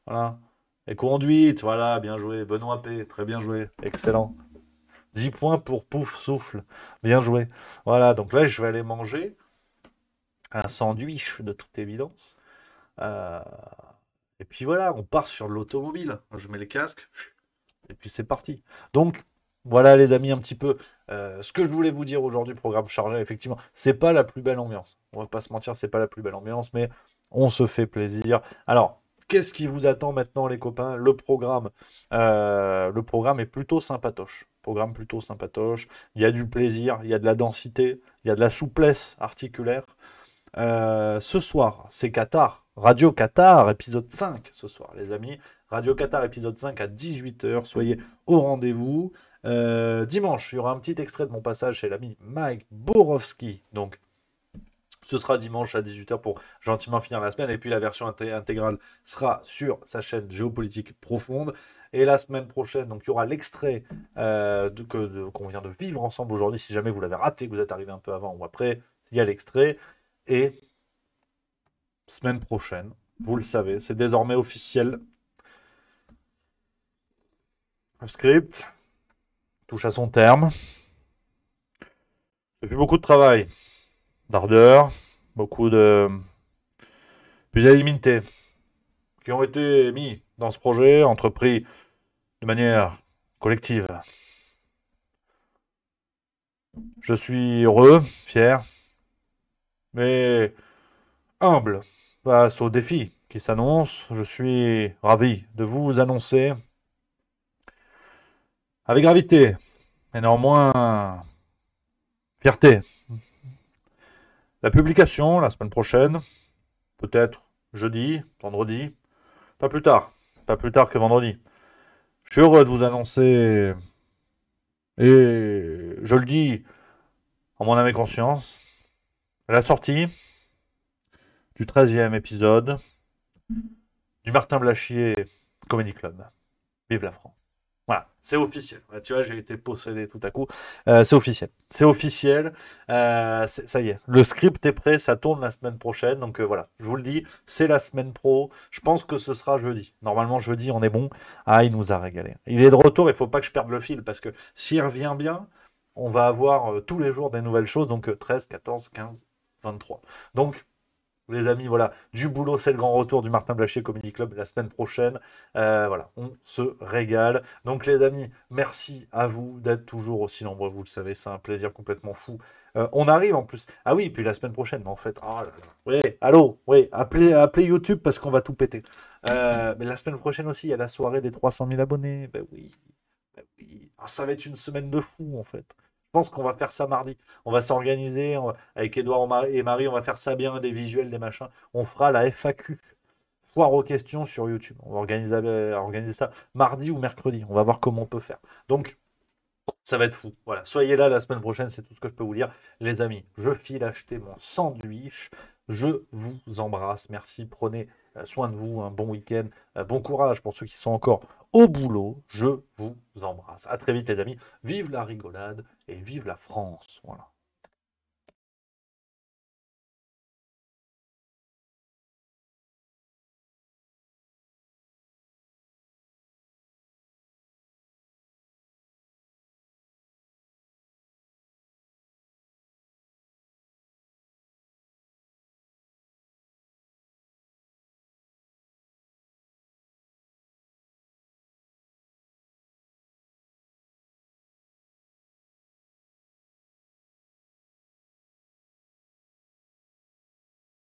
Voilà. Et conduite, voilà, bien joué. Benoît P, très bien joué. Excellent. 10 points pour Pouf Souffle. Bien joué. Voilà, donc là, je vais aller manger un sandwich, de toute évidence. Euh, et puis voilà, on part sur l'automobile. Je mets les casques, et puis c'est parti. Donc, voilà les amis, un petit peu euh, ce que je voulais vous dire aujourd'hui, programme chargé, effectivement, c'est pas la plus belle ambiance. On va pas se mentir, c'est pas la plus belle ambiance, mais on se fait plaisir. Alors, qu'est-ce qui vous attend maintenant les copains Le programme, euh, le programme est plutôt sympatoche programme plutôt sympatoche. Il y a du plaisir, il y a de la densité, il y a de la souplesse articulaire. Euh, ce soir, c'est Qatar, Radio Qatar, épisode 5 ce soir, les amis. Radio Qatar, épisode 5 à 18h. Soyez au rendez-vous. Euh, dimanche, il y aura un petit extrait de mon passage chez l'ami Mike Borowski. Donc, ce sera dimanche à 18h pour gentiment finir la semaine. Et puis la version intégrale sera sur sa chaîne Géopolitique Profonde. Et la semaine prochaine, donc il y aura l'extrait euh, qu'on vient de vivre ensemble aujourd'hui. Si jamais vous l'avez raté, que vous êtes arrivé un peu avant ou après, il y a l'extrait. Et semaine prochaine, vous le savez, c'est désormais officiel. Le script touche à son terme. J'ai fait beaucoup de travail, d'ardeur, beaucoup de plus à qui ont été mis dans ce projet, entrepris manière collective. Je suis heureux, fier, mais humble face aux défis qui s'annoncent. Je suis ravi de vous annoncer avec gravité, mais néanmoins fierté. La publication la semaine prochaine, peut-être jeudi, vendredi, pas plus tard, pas plus tard que vendredi. Je suis heureux de vous annoncer, et je le dis en mon âme et conscience, la sortie du 13e épisode du Martin Blachier Comedy Club. Vive la France. Voilà, c'est officiel. Tu vois, j'ai été possédé tout à coup. Euh, c'est officiel. C'est officiel. Euh, ça y est. Le script est prêt. Ça tourne la semaine prochaine. Donc euh, voilà, je vous le dis, c'est la semaine pro. Je pense que ce sera jeudi. Normalement, jeudi, on est bon. Ah, il nous a régalé. Il est de retour. Il faut pas que je perde le fil parce que s'il revient bien, on va avoir tous les jours des nouvelles choses. Donc 13, 14, 15, 23. Donc les amis, voilà, du boulot, c'est le grand retour du Martin Blachier Comedy Club la semaine prochaine. Euh, voilà, on se régale. Donc les amis, merci à vous d'être toujours aussi nombreux, vous le savez, c'est un plaisir complètement fou. Euh, on arrive en plus. Ah oui, puis la semaine prochaine, mais en fait, oh là là. oui, allô, oui, appelez, appelez YouTube parce qu'on va tout péter. Euh, mais la semaine prochaine aussi, il y a la soirée des 300 000 abonnés. Ben oui, ben oui. Ah, ça va être une semaine de fou en fait pense qu'on va faire ça mardi. On va s'organiser avec Edouard et Marie, on va faire ça bien, des visuels, des machins. On fera la FAQ, foire aux questions sur YouTube. On va organiser, euh, organiser ça mardi ou mercredi. On va voir comment on peut faire. Donc, ça va être fou. Voilà, soyez là la semaine prochaine, c'est tout ce que je peux vous dire. Les amis, je file acheter mon sandwich. Je vous embrasse. Merci. Prenez euh, soin de vous, un bon week-end, euh, bon courage pour ceux qui sont encore au boulot. Je vous embrasse. À très vite les amis. Vive la rigolade et vive la France. Voilà.